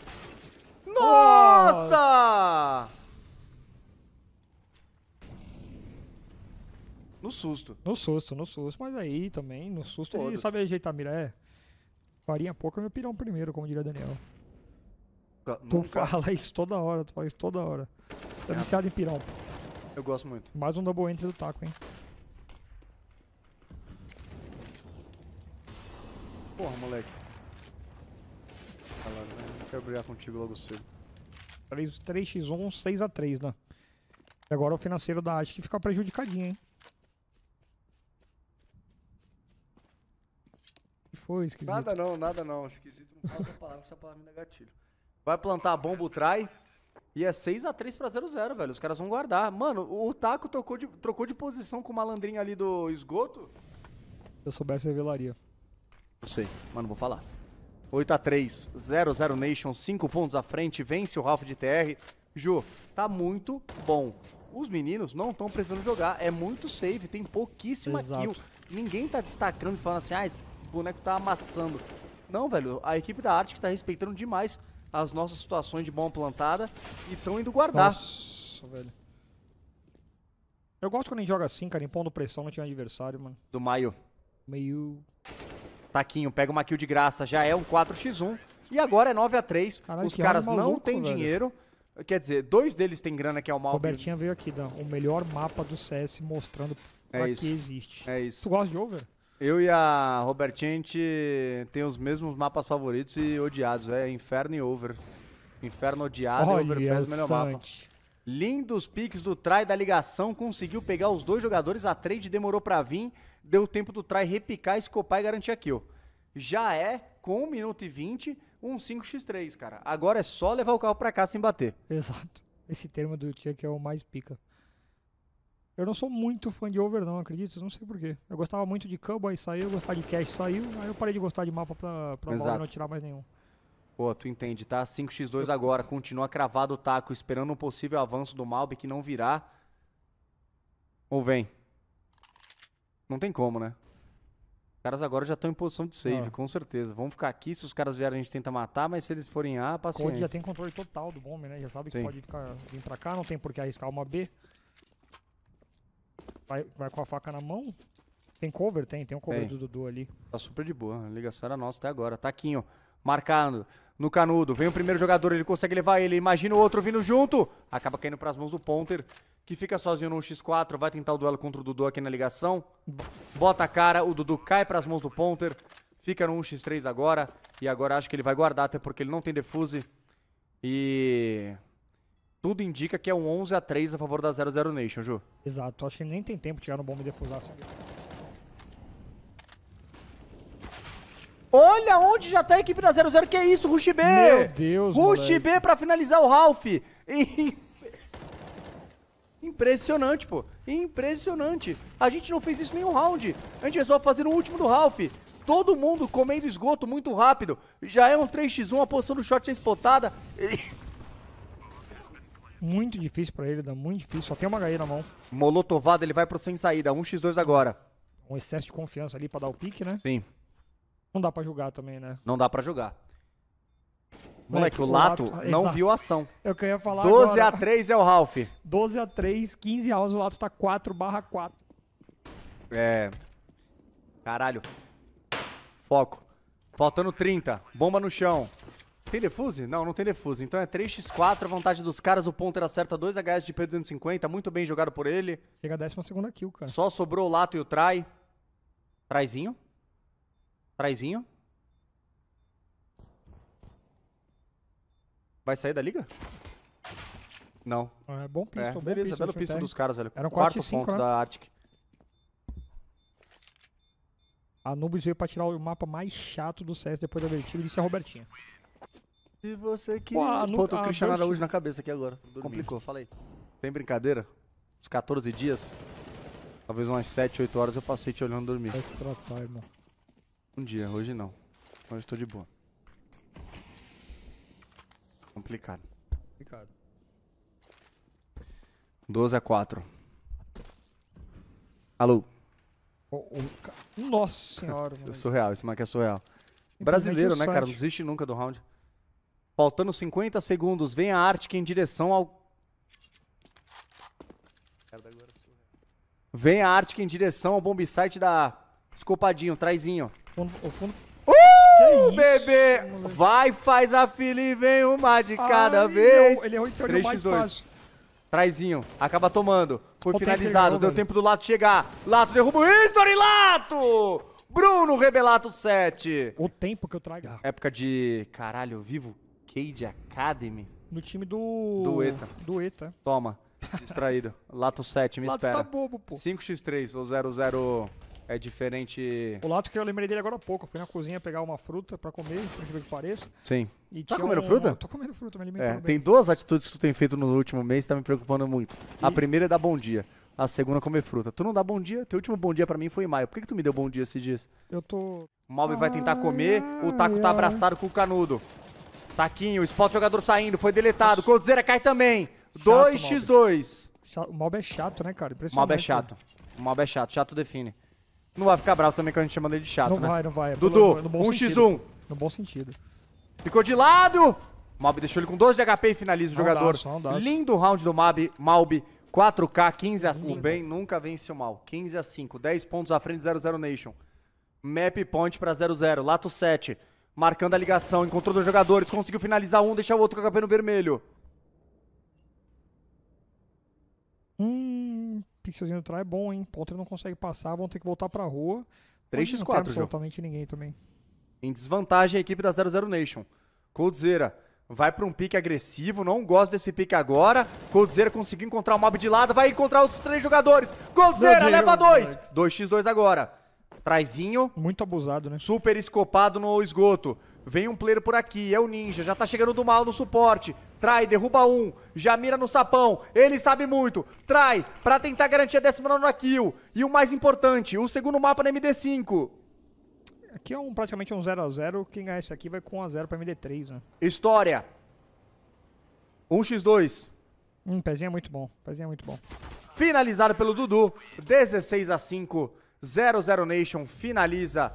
Nossa! Nossa! No susto. No susto, no susto. Mas aí também, no susto, Todos. ele sabe ajeitar a mira. É. Farinha pouca, é meu pirão primeiro, como diria Daniel. Nunca, tu fala isso toda hora, tu fala isso toda hora. Tá é. viciado em pirão. Eu gosto muito. Mais um double entry do taco, hein. Porra, moleque. Fala, eu quero brigar contigo logo cedo. 3, x 1 6x3, né? E agora o financeiro da acho que fica prejudicadinho, hein? foi esquisito? Nada não, nada não. Esquisito não fala a palavra, essa palavra me dá gatilho. Vai plantar a bomba, o trai. E é 6x3 pra 0x0, velho. Os caras vão guardar. Mano, o Taco trocou de, trocou de posição com o malandrinho ali do esgoto. Se eu soubesse, revelaria. Não sei, mas não vou falar. 8x3, 0x0 Nation, 5 pontos à frente, vence o Rafa de TR. Ju, tá muito bom. Os meninos não estão precisando jogar, é muito save, tem pouquíssima Exato. kill. Ninguém tá destacando e falando assim, ah, esse boneco né, tá amassando. Não, velho, a equipe da Arctic tá respeitando demais as nossas situações de bomba plantada e tão indo guardar. Nossa, velho. Eu gosto quando a gente joga assim, cara, impondo pressão no time adversário, mano. Do Maio. Meio... Taquinho, pega uma kill de graça, já é um 4x1. E agora é 9x3. Caralho, Os caras maluco, não têm dinheiro. Quer dizer, dois deles têm grana, que é o mal. Robertinha veio aqui, Dan. O melhor mapa do CS mostrando é pra isso. que existe. É isso. Tu gosta de over? Eu e a Robertinha, a gente tem os mesmos mapas favoritos e odiados. É Inferno e Over. Inferno odiado Olha e Overpass melhor mapa. Lindos piques do Trai da ligação. Conseguiu pegar os dois jogadores. A trade demorou pra vir. Deu tempo do Trai repicar, escopar e garantir a kill. Já é, com 1 minuto e 20, um 5x3, cara. Agora é só levar o carro pra cá sem bater. Exato. Esse termo do Tia que é o mais pica. Eu não sou muito fã de over não, acredito, não sei porquê. Eu gostava muito de Cowboy, saiu, eu gostava de Cash, saiu, aí eu parei de gostar de mapa pra, pra não tirar mais nenhum. Pô, tu entende, tá? 5x2 agora, continua cravado o taco, esperando um possível avanço do Malbe que não virá. Ou vem. Não tem como, né? Os caras agora já estão em posição de save, ah. com certeza. Vamos ficar aqui, se os caras vierem a gente tenta matar, mas se eles forem A, ah, paciência. Conde já tem controle total do bombe, né? Já sabe Sim. que pode ficar, vir pra cá, não tem por que arriscar uma B. Vai, vai com a faca na mão? Tem cover? Tem, tem um cover Tem. do Dudu ali. Tá super de boa. A ligação era nossa até agora. Taquinho, marcando. No canudo, vem o primeiro jogador, ele consegue levar ele, imagina o outro vindo junto. Acaba caindo pras mãos do Ponter, que fica sozinho no X4, vai tentar o duelo contra o Dudu aqui na ligação. Bota a cara, o Dudu cai pras mãos do Ponter, fica no 1x3 agora. E agora acho que ele vai guardar, até porque ele não tem defuse. E tudo indica que é um 11 a 3 a favor da 00 Nation, Ju. Exato, acho que ele nem tem tempo de tirar no bomba e defusar assim. Olha onde já tá a equipe da 00, que é isso, Rush B! Meu Deus, Rush moleque. B pra finalizar o Ralph! Impressionante, pô. Impressionante. A gente não fez isso nenhum round. A gente resolve é fazer o último do Ralph. Todo mundo comendo esgoto muito rápido. Já é um 3x1, a posição do shot é espotada. Muito difícil pra ele, dá muito difícil. Só tem uma HE na mão. Molotovado, ele vai pro sem saída. 1x2 agora. Um excesso de confiança ali pra dar o pique, né? Sim. Não dá pra julgar também, né? Não dá pra julgar. Moleque, Moleque, o Lato, Lato tá- não exato. viu a ação. É eu queria falar 12 agora. a 3 é o Ralph. 12 x 3, 15 a o Lato tá 4 barra 4. É. Caralho. Foco. Faltando 30. Bomba no chão. Tem defuse? Não, não tem defuse. Então é 3x4, a vantagem dos caras. O ponter acerta 2 HS de P250. Muito bem jogado por ele. Chega a 12 kill, cara. Só sobrou o Lato e o Trai. Traizinho. Traizinho. Vai sair da liga? Não. Ah, é bom pistol, é, bom beleza, belo dos caras, velho. Era um Quarto 4 ponto né? da Arctic. A Nubis veio pra tirar o mapa mais chato do CS depois da Vertigo, disse a é Robertinha. Se você que. Uau, ah, Pô, tô ah, Cristiano Deus Araújo na cabeça aqui agora. Dormi. Complicou, falei. Tem brincadeira? Os 14 dias? Talvez umas 7, 8 horas eu passei te olhando dormir. Vai se tratar, irmão. Um dia, hoje não. Hoje tô de boa. Complicado. Complicado. 12 a 4. Alô. Oh, oh, nossa senhora, é mano. É surreal, esse maqui é surreal. Brasileiro, né, cara? Não desiste nunca do round. Faltando 50 segundos, vem a Arctic em direção ao... Vem a Arctic em direção ao bombsite da... Escopadinho, trazinho. O fundo... Uh, é bebê! Isso, Vai, faz a fila e vem uma de cada Ai, é vez. Não. Ele errou então, ele mais fácil. Traizinho, acaba tomando. Foi o finalizado, deu tempo do Lato chegar. Lato derruba o History, Lato! Bruno Rebelato 7. O tempo que eu trago. Época de... Caralho, vivo Arcade Academy. No time do. Do ETA. Do ETA. Toma. Distraído. Lato 7, me Lato tá espera. Lato tá bobo, pô. 5x3 ou 00 é diferente. O Lato que eu lembrei dele agora há pouco. Eu fui na cozinha pegar uma fruta pra comer, por incrível que pareça. Sim. E tá comendo um... fruta? tô comendo fruta, me alimentando. É, bem. Tem duas atitudes que tu tem feito no último mês que tá me preocupando muito. E... A primeira é dar bom dia. A segunda, é comer fruta. Tu não dá bom dia? Teu último bom dia para mim foi em maio. Por que, que tu me deu bom dia esses dias? Eu tô. O Malve vai tentar comer, o Taco tá abraçado com o canudo. Taquinho, spot jogador saindo, foi deletado. Coldzera é cai também. 2x2. O mob é chato, né, cara? O mob é né? chato. O mob é chato, chato define. Não vai ficar bravo também quando a gente chama dele de chato, não né? Não vai, não vai. É Dudu, 1x1. No bom sentido. Ficou de lado. Mob deixou ele com 12 de HP e finaliza o jogador. Dá, Lindo round do Mob. Mob 4K, 15 a 5. O bem, nunca vence o mal. 15 a 5. 10 pontos à frente, 0-0 Nation. Map point pra 0-0. Lato 7. Marcando a ligação, encontrou dois jogadores, conseguiu finalizar um, deixar o outro com a HP no vermelho. Hum, pixelzinho do try é bom, hein? Ponteiro não consegue passar, vão ter que voltar pra rua. 3x4, Não absolutamente ninguém também. Em desvantagem a equipe da 00 Nation. Coldzera vai para um pique agressivo, não gosto desse pique agora. Coldzera conseguiu encontrar o mob de lado, vai encontrar outros três jogadores. Coldzera leva dois. 2x2 agora. Traizinho. Muito abusado, né? Super escopado no esgoto. Vem um player por aqui, é o Ninja, já tá chegando do mal no suporte. Trai, derruba um, já mira no sapão, ele sabe muito. Trai, pra tentar garantir a 19 kill. E o mais importante, o segundo mapa na MD5. Aqui é um, praticamente um 0x0, quem ganhar esse aqui vai com 1x0 pra MD3, né? História. 1x2. Hum, pezinho é muito bom, pezinho é muito bom. Finalizado pelo Dudu, 16 a 5 0 Nation finaliza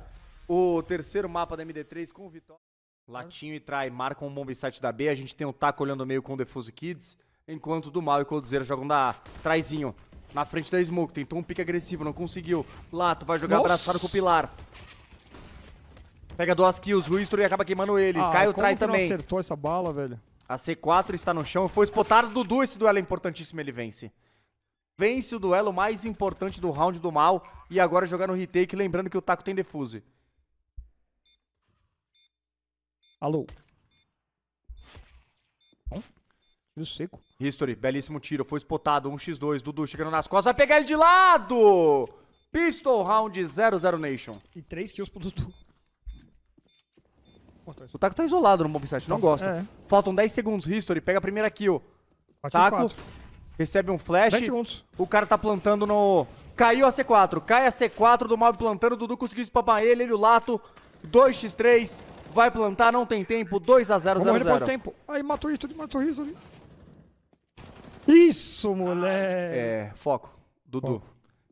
o terceiro mapa da MD3 com vitória. Latinho e Trai marcam um bomba site da B. A gente tem o Taco olhando o meio com o Defuse Kids. Enquanto do Mal e Coldzera jogam da A. Traizinho na frente da Smoke. Tentou um pique agressivo, não conseguiu. Lato vai jogar Nossa. abraçado com o Pilar. Pega duas kills, o e acaba queimando ele. Ah, Cai o Trai também. Não acertou essa bala, velho. A C4 está no chão. Foi espotado Dudu. Esse duelo é importantíssimo, ele vence. Vence o duelo mais importante do round do Mal e agora jogar no retake, lembrando que o Taco tem defuse. Alô. Bom, hum? tiro seco. History, belíssimo tiro. Foi spotado. 1x2. Dudu chegando nas costas, vai pegar ele de lado! Pistol Round 00 Nation. E 3 kills pro Dudu. O Taco tá isolado no Mob Site, não gosto. É. Faltam 10 segundos, History, pega a primeira kill. Taco, recebe um flash. 10 segundos. O cara tá plantando no, Caiu a C4. Cai a C4 do mob plantando. O Dudu conseguiu espapar ele. Ele o Lato. 2x3. Vai plantar. Não tem tempo. 2x0. Vamos morrer por tempo. Aí, matou isso tudo. Matou isso Isso, moleque. É, foco. Dudu. Foco.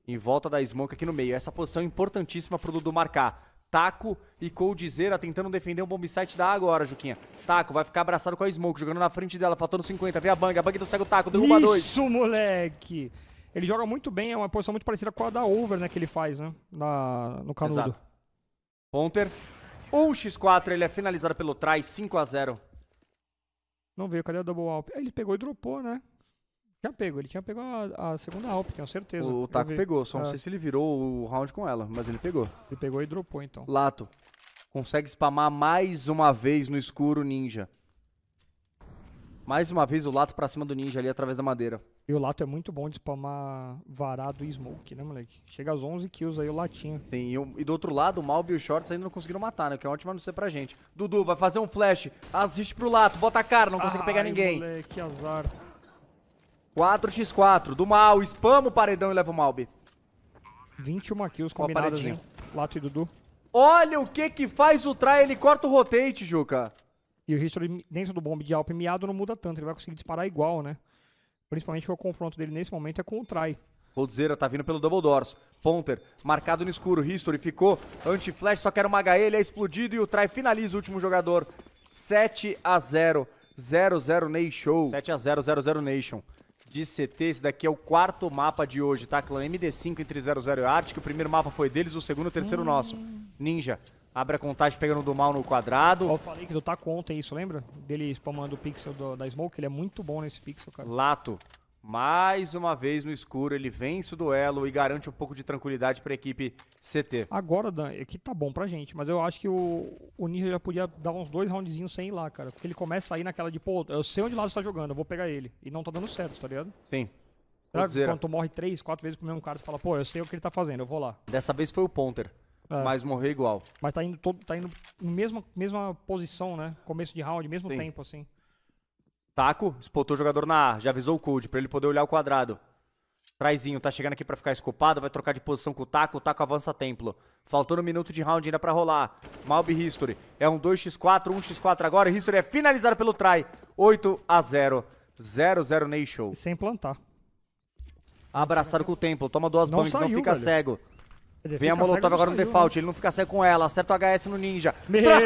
Em volta da smoke aqui no meio. Essa posição é importantíssima pro Dudu marcar. Taco e Coldzera tentando defender um bomb site da A agora, Juquinha. Taco vai ficar abraçado com a Smoke, jogando na frente dela, faltando 50. Vem a Bang, a Bang do cego Taco, derruba Isso, dois. Isso, moleque! Ele joga muito bem, é uma posição muito parecida com a da over, né, que ele faz, né, na, no canudo. Exato. Ponter. 1x4, ele é finalizado pelo trás, 5x0. Não veio, cadê a double alp? Ele pegou e dropou, né? Tinha pego, ele tinha pego a, a segunda alp, tenho certeza. O, Taco pegou, só não é. sei se ele virou o round com ela, mas ele pegou. Ele pegou e dropou, então. Lato. Consegue spamar mais uma vez no escuro ninja. Mais uma vez o Lato pra cima do ninja ali através da madeira. E o Lato é muito bom de spamar varado e smoke, né, moleque? Chega aos 11 kills aí o Latinho. Sim, e, o, e do outro lado, o malby e o Shorts ainda não conseguiram matar, né? Que é ótima notícia pra gente. Dudu, vai fazer um flash. Assiste pro Lato, bota a cara, não consegue Ai, pegar ninguém. moleque, que azar. 4x4, do Mal, spama o paredão e leva o Malbi. 21 kills combinadas, hein? Lato e Dudu. Olha o que que faz o Trai, ele corta o rotate, Juca. E o History dentro do bomb de Alp miado não muda tanto, ele vai conseguir disparar igual, né? Principalmente o confronto dele nesse momento é com o Trai. Coldzera tá vindo pelo Double Doors. Ponter, marcado no escuro. History ficou anti-flash, só quer uma HE, ele é explodido e o Trai finaliza o último jogador. 7 a 0 00 Nation. 7x0, 00 Nation. De CT, esse daqui é o quarto mapa de hoje, tá? Clã MD5 entre 00 e Arctic. O primeiro mapa foi deles, o segundo, e o terceiro hum. nosso. Ninja. Abre a contagem pegando do mal no quadrado. Eu falei que do com ontem isso, lembra? Dele spamando o pixel do, da Smoke, ele é muito bom nesse pixel, cara. Lato, mais uma vez no escuro, ele vence o duelo e garante um pouco de tranquilidade para a equipe CT. Agora, Dan, aqui é tá bom pra gente, mas eu acho que o, o Ninja já podia dar uns dois roundzinhos sem ir lá, cara. Porque ele começa aí naquela de, pô, eu sei onde lado está jogando, eu vou pegar ele. E não tá dando certo, tá ligado? Sim. Sabe, quando tu morre três, quatro vezes pro mesmo cara, tu fala, pô, eu sei o que ele tá fazendo, eu vou lá. Dessa vez foi o Ponter. É. Mas morrer igual. Mas tá indo todo. Tá indo na mesma, mesma posição, né? Começo de round, mesmo Sim. tempo, assim. Taco, espotou o jogador na A, já avisou o Cold pra ele poder olhar o quadrado. Traizinho, tá chegando aqui pra ficar escopado, vai trocar de posição com o Taco, o Taco avança templo. Faltou um minuto de round ainda pra rolar. Malbi History, é um 2x4, 1x4 agora, History é finalizado pelo Trai. 8x0, 0-0 Nation. Sem plantar. Abraçado com o templo, toma duas bangs, não fica velho. cego. Dizer, Vem a Molotov agora no default, ele não fica cego com ela, acerta o HS no ninja. Meu Deus,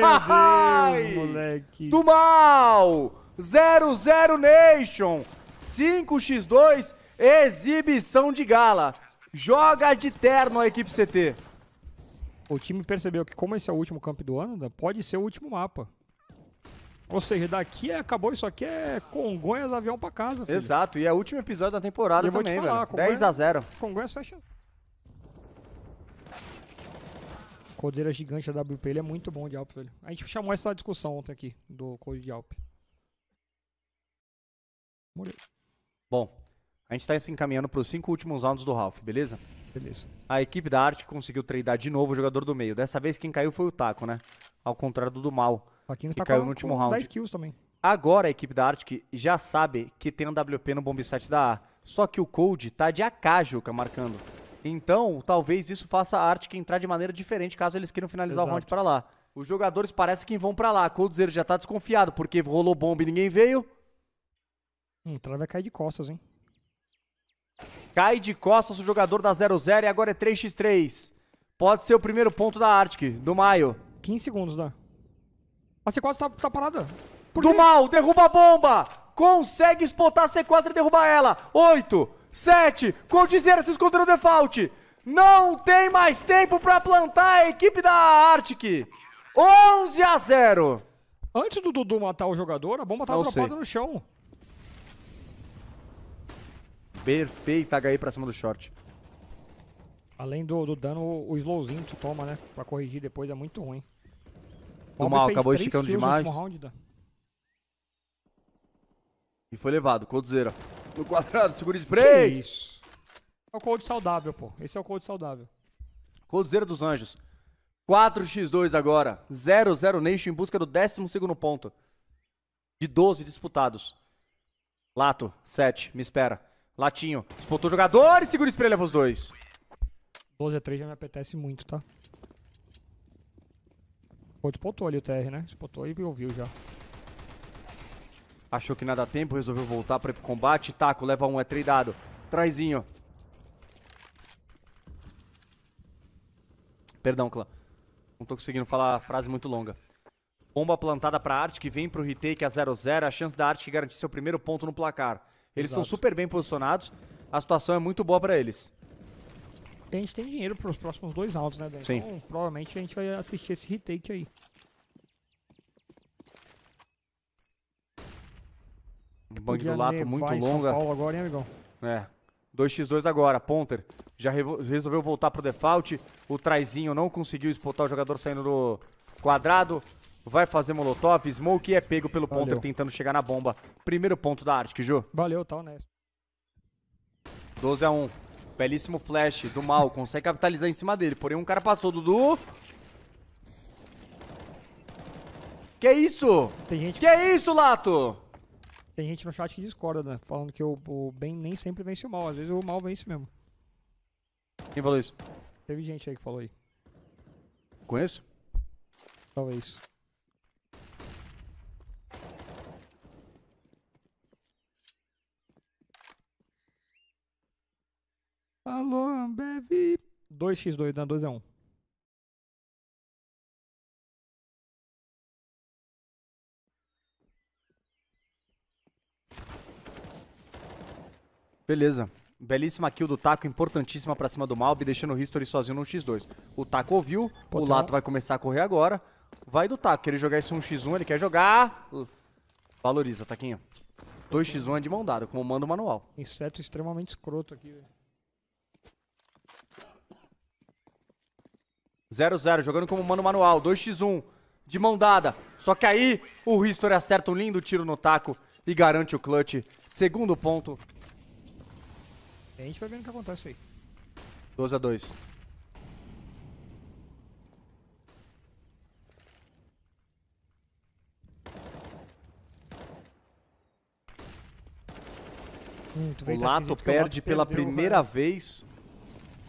moleque. Do mal! 0-0 Nation! 5x2, exibição de gala. Joga de terno a equipe CT. O time percebeu que como esse é o último campo do ano, né, pode ser o último mapa. Ou seja, daqui é, acabou isso aqui é Congonhas avião pra casa, filho. Exato, e é o último episódio da temporada Eu também, vou te falar, velho. 10 a 0. Congonhas fecha Coldzera é gigante da WP, ele é muito bom de Alp, velho. A gente chamou essa discussão ontem aqui, do Cold de Alp. Morreu. Bom, a gente está se encaminhando para os cinco últimos rounds do Ralph, beleza? Beleza. A equipe da arte conseguiu treinar de novo o jogador do meio. Dessa vez quem caiu foi o Taco, né? Ao contrário do do Mal, aqui que tá caiu no último round. 10 kills também. Agora a equipe da Arctic já sabe que tem um WP no bombsite da A. Só que o Cold tá de Akajuca marcando. Então, talvez isso faça a Arctic entrar de maneira diferente caso eles queiram finalizar Exato. o round para lá. Os jogadores parecem que vão para lá. Coldzera já tá desconfiado porque rolou bomba e ninguém veio. Hum, o vai cair de costas, hein? Cai de costas o jogador da 0-0 e agora é 3x3. Pode ser o primeiro ponto da Arctic, do Maio. 15 segundos, dá. A ah, C4 tá, tá parada. Por do quê? mal, derruba a bomba! Consegue espotar a C4 e derrubar ela. 8, 7. Condizer se esconder o default. Não tem mais tempo para plantar a equipe da Arctic. 11 a 0. Antes do Dudu matar o jogador, a bomba tava dropada no chão. Perfeita HE pra cima do short. Além do, do dano, o slowzinho que tu toma, né? Pra corrigir depois é muito ruim. O mal acabou esticando demais. Round, né? E foi levado, Codzeira. No quadrado, segura spray. Que isso. É o cold saudável, pô. Esse é o cold saudável. Coldzera dos Anjos. 4x2 agora. 0-0 Nation em busca do 12 ponto. De 12 disputados. Lato, 7. Me espera. Latinho. Disputou o jogador e segura spray, leva os dois. 12 a 3 já me apetece muito, tá? Pô, despontou ali o TR, né? Despontou e ouviu já. Achou que nada tempo, resolveu voltar para ir pro combate. Taco, leva um, é tradado. Traizinho. Perdão, clã. Não tô conseguindo falar a frase muito longa. Bomba plantada pra que vem pro retake a 0-0. A chance da que garantir seu primeiro ponto no placar. Eles estão super bem posicionados. A situação é muito boa para eles. A gente tem dinheiro para os próximos dois rounds, né, Dan? Sim. Então, provavelmente a gente vai assistir esse retake aí. Um do lato muito longa. São Paulo agora, hein, amigão? É. 2x2 agora, Ponter já resolveu voltar pro default. O Traizinho não conseguiu espotar o jogador saindo do quadrado. Vai fazer molotov, smoke é pego pelo Valeu. Ponter tentando chegar na bomba. Primeiro ponto da Arctic, Ju. Valeu, tá honesto. 12 a 1. Belíssimo flash do Mal, consegue capitalizar em cima dele. Porém, um cara passou, Dudu. Que isso? Tem gente... Que é isso, Lato? Tem gente no chat que discorda, né? Falando que o, o bem nem sempre vence o mal. Às vezes o mal vence mesmo. Quem falou isso? Teve gente aí que falou aí. Conheço? Talvez. Alô, Ambev. 2x2, não, 2x1. Beleza. Belíssima kill do Taco, importantíssima pra cima do Malbi, deixando o History sozinho no X2. O Taco ouviu, Pô, o Lato não. vai começar a correr agora. Vai do Taco, querer jogar esse 1x1, ele quer jogar. Valoriza, Taquinho. 2x1 é de mão dada, como manda o manual. Inseto extremamente escroto aqui, velho. 0-0, jogando como manda o manual. 2x1 de mão dada. Só que aí o History acerta um lindo tiro no taco e garante o clutch. Segundo ponto a gente vai vendo o que acontece aí. 12 a 2. Hum, o Lato perde o pela primeira mano. vez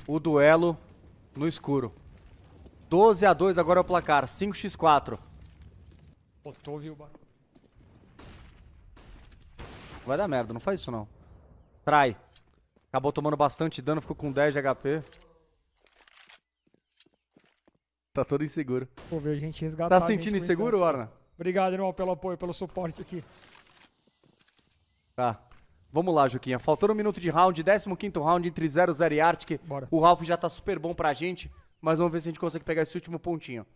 o duelo no escuro. 12 a 2 agora é o placar, 5x4. Botou, viu, Vai dar merda, não faz isso não. Trai. Acabou tomando bastante dano, ficou com 10 de HP. Tá todo inseguro. Pô, a gente resgatar. Tá sentindo inseguro, Arna? Obrigado, irmão, pelo apoio, pelo suporte aqui. Tá. Vamos lá, Juquinha. Faltando um minuto de round, 15 round entre 00 e Arctic. Bora. O Ralph já tá super bom pra gente, mas vamos ver se a gente consegue pegar esse último pontinho.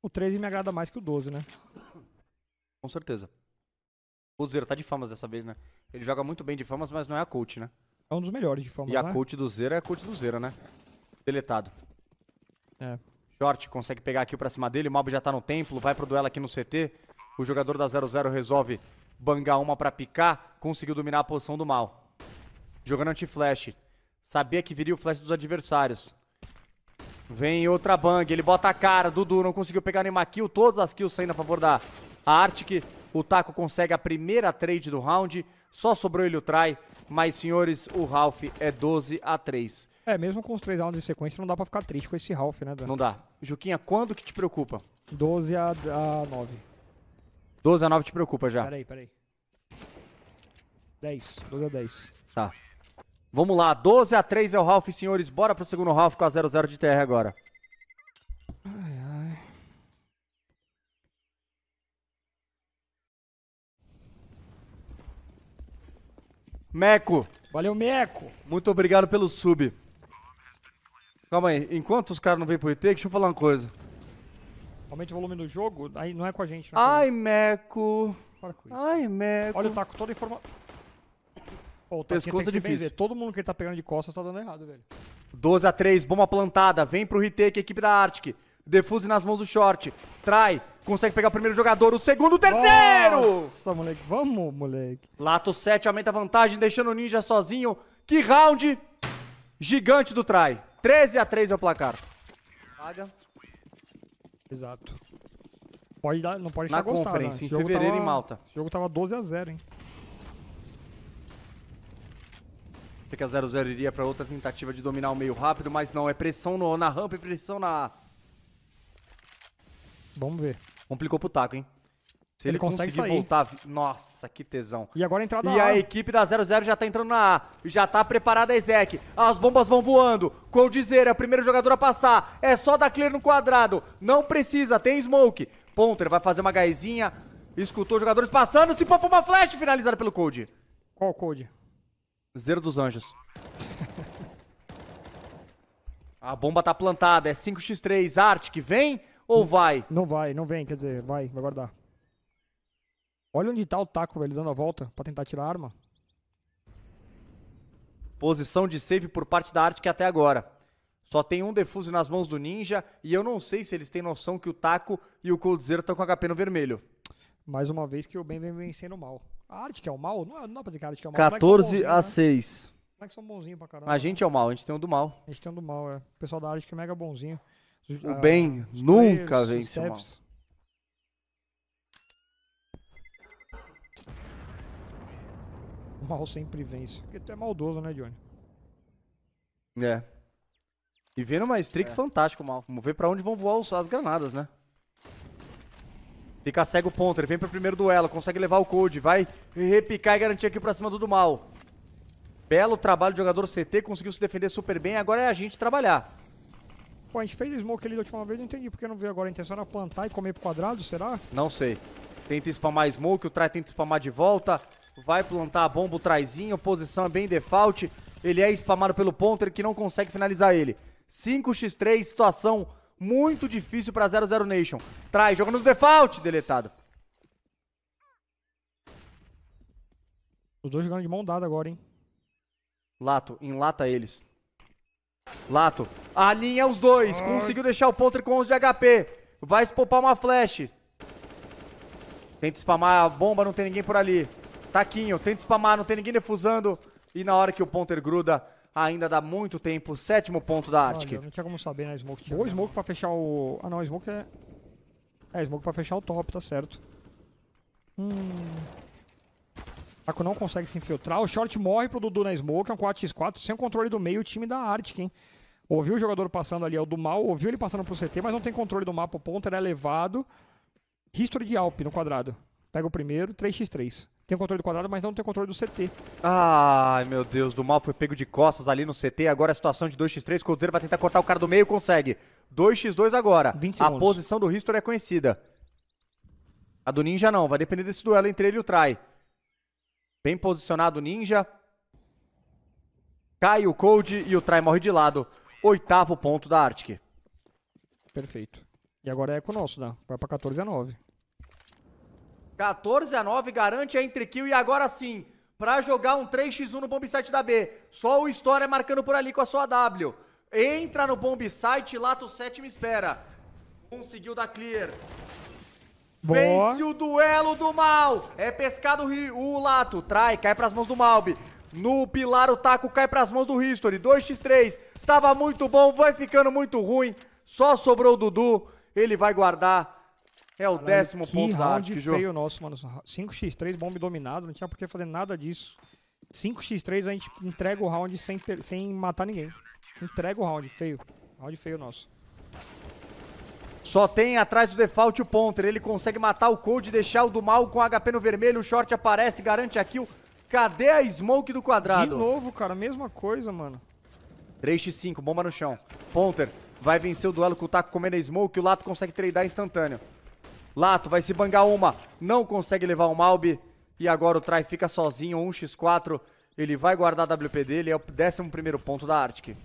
O 13 me agrada mais que o 12, né? Com certeza. O Zero tá de famas dessa vez, né? Ele joga muito bem de famas, mas não é a coach, né? É um dos melhores de famas, E a né? coach do Zero é a coach do Zero, né? Deletado. É. Short consegue pegar aqui pra cima dele, o Mob já tá no templo, vai pro duelo aqui no CT. O jogador da 0-0 resolve bangar uma pra picar, conseguiu dominar a posição do mal. Jogando anti-flash. Sabia que viria o flash dos adversários. Vem outra bang, ele bota a cara, Dudu não conseguiu pegar nenhuma kill, todas as kills saindo a favor da Arctic. O Taco consegue a primeira trade do round. Só sobrou ele o try. Mas, senhores, o Ralph é 12 a 3. É, mesmo com os três rounds de sequência, não dá pra ficar triste com esse Ralph, né, Dan? Não dá. Juquinha, quando que te preocupa? 12 a, a 9. 12 a 9 te preocupa já. Peraí, peraí. 10. 12 a 10. Tá. Vamos lá, 12 a 3 é o Ralph, senhores. Bora pro segundo Ralph com a 0-0 de TR agora. Meco. Valeu, Meco. Muito obrigado pelo sub. Calma aí, enquanto os caras não vêm pro ET, deixa eu falar uma coisa. Aumente o volume do jogo, aí não é com a gente. É Ai, gente. Meco. Para com isso. Ai, Meco. Olha o tá taco, toda informação. Pô, o Pescoço tem é difícil. Todo mundo que tá pegando de costas tá dando errado, velho. 12 a 3 bomba plantada. Vem pro retake, é equipe da Arctic. Defuse nas mãos do short. Trai. Consegue pegar o primeiro jogador, o segundo, o terceiro! Nossa, moleque. Vamos, moleque. Lato 7 aumenta a vantagem, deixando o Ninja sozinho. Que round gigante do Trai. 13 a 3 é o placar. Paga. Exato. Pode dar, não pode Na conferência, gostado, né? em fevereiro tava, em Malta. O jogo tava 12 a 0, hein? Fica 0 0 iria para outra tentativa de dominar o meio rápido, mas não. É pressão no, na rampa e pressão na Vamos ver. Complicou pro taco, hein? Se ele, ele consegue conseguir sair. voltar, nossa, que tesão. E agora a entrada E a, a equipe da 00 já tá entrando na A. Já tá preparada a Ezek. As bombas vão voando. Coldizer é o primeiro jogador a passar. É só dar clear no quadrado. Não precisa, tem smoke. Ponter vai fazer uma gaizinha. Escutou os jogadores passando. Se poupa uma flash finalizada pelo Cold. Qual Cold? Zero dos Anjos. a bomba tá plantada. É 5x3. que vem. Ou vai? Não vai, não vem, quer dizer, vai, vai guardar. Olha onde tá o taco, velho, dando a volta pra tentar tirar a arma. Posição de save por parte da Arctic até agora. Só tem um defuso nas mãos do Ninja e eu não sei se eles têm noção que o Taco e o Cold estão com HP no vermelho. Mais uma vez que o Ben vem vencendo mal. A Arctic é o mal? Não, não dá pra dizer que a Arctic é o mal. 14 é a né? 6. Né? que são bonzinho pra caramba. A gente né? é o mal, a gente tem um do mal. A gente tem um do mal, é. O pessoal da Arctic é mega bonzinho. O ah, bem nunca vence o mal. O mal sempre vence. Porque tu é maldoso, né, Johnny? É. E vendo uma streak é. fantástica, mal. Vamos ver pra onde vão voar as granadas, né? Fica cego o ponto, ele vem pro primeiro duelo, consegue levar o Code, vai repicar e garantir aqui pra cima do, do mal. Belo trabalho do jogador CT, conseguiu se defender super bem, agora é a gente trabalhar. Pô, a gente fez smoke ali da última vez, não entendi porque não veio agora. A intenção era plantar e comer pro quadrado, será? Não sei. Tenta spamar smoke, o Trai tenta spamar de volta. Vai plantar a bomba o Traizinho, posição é bem default. Ele é spamado pelo Ponter que não consegue finalizar ele. 5x3, situação muito difícil pra 00 Nation. Trai, jogando no default, deletado. Os dois jogando de mão dada agora, hein? Lato, enlata eles. Lato. Alinha os dois. Ah. Conseguiu deixar o Poulter com 11 de HP. Vai spopar uma flash. Tenta spamar a bomba, não tem ninguém por ali. Taquinho, tenta spamar, não tem ninguém defusando. E na hora que o Ponter gruda, ainda dá muito tempo. Sétimo ponto da Arctic. Olha, não tinha como saber, né? Smoke tinha. Ou Smoke pra fechar o... Ah, não, Smoke é... É, Smoke pra fechar o top, tá certo. Hum... Taco não consegue se infiltrar. O short morre pro Dudu na smoke. É um 4x4. Sem controle do meio, o time da Arctic, hein? Ouviu o jogador passando ali, é o do mal. Ouviu ele passando pro CT, mas não tem controle do mapa. O ponto é elevado. History de Alp no quadrado. Pega o primeiro, 3x3. Tem controle do quadrado, mas não tem controle do CT. Ai, meu Deus, do mal foi pego de costas ali no CT. Agora a situação de 2x3. Coldzera vai tentar cortar o cara do meio, consegue. 2x2 agora. a posição do History é conhecida. A do Ninja não, vai depender desse duelo entre ele e o Trai. Bem posicionado Ninja. Cai o Cold e o Trai morre de lado. Oitavo ponto da Arctic. Perfeito. E agora é com o nosso, né? Vai pra 14 a 9. 14 a 9 garante a entre kill e agora sim, pra jogar um 3x1 no bomb site da B. Só o História marcando por ali com a sua W. Entra no bomb site, lata o sétimo espera. Conseguiu dar clear. Boa. Vence o duelo do mal. É pescado o Lato. Trai, cai pras mãos do Malbi. No pilar o taco cai pras mãos do History. 2x3. Tava muito bom, vai ficando muito ruim. Só sobrou o Dudu. Ele vai guardar. É o décimo ponto ponto round da arte que feio nosso, mano. 5x3, bombe dominado. Não tinha por que fazer nada disso. 5x3 a gente entrega o round sem, sem matar ninguém. Entrega o round, feio. Round feio nosso. Só tem atrás do default o Ponter. Ele consegue matar o Cold, e deixar o do mal com HP no vermelho. O short aparece, garante a kill. Cadê a smoke do quadrado? De novo, cara. Mesma coisa, mano. 3x5, bomba no chão. Ponter vai vencer o duelo com o Taco comendo a smoke. O Lato consegue treinar instantâneo. Lato vai se bangar uma. Não consegue levar o Malbi. E agora o Trai fica sozinho, 1x4. Ele vai guardar a WP dele. É o 11 ponto da Arctic.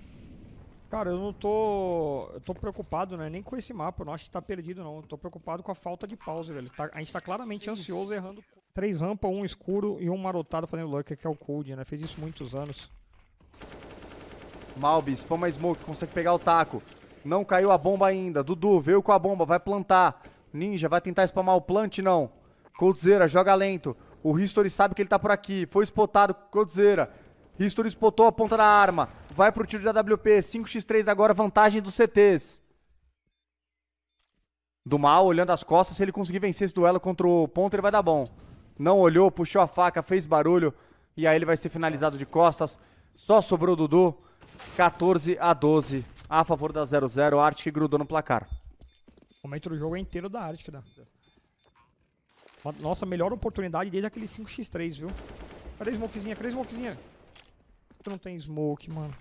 Cara, eu não tô. Eu tô preocupado, né? Nem com esse mapa, eu não acho que tá perdido, não. Eu tô preocupado com a falta de pausa, velho. Tá, a gente tá claramente ansioso errando. Três rampa, um escuro e um marotado fazendo Lurker, que é o Cold, né? Fez isso muitos anos. Malbi, spama smoke, consegue pegar o taco. Não caiu a bomba ainda. Dudu, veio com a bomba, vai plantar. Ninja, vai tentar spamar o plant, não. Coldzera, joga lento. O History sabe que ele tá por aqui. Foi spotado, Coldzera. History spotou a ponta da arma. Vai pro tiro da WP. 5x3 agora, vantagem dos CTs. Do mal, olhando as costas. Se ele conseguir vencer esse duelo contra o ponta, ele vai dar bom. Não olhou, puxou a faca, fez barulho. E aí ele vai ser finalizado de costas. Só sobrou o Dudu. 14 a 12 a favor da 0-0. Arctic grudou no placar. O Momento do jogo é inteiro da Arctic, né? Nossa, melhor oportunidade desde aquele 5x3, viu? Cadê a smokezinha? Cadê a smokezinha? não tem smoke, mano?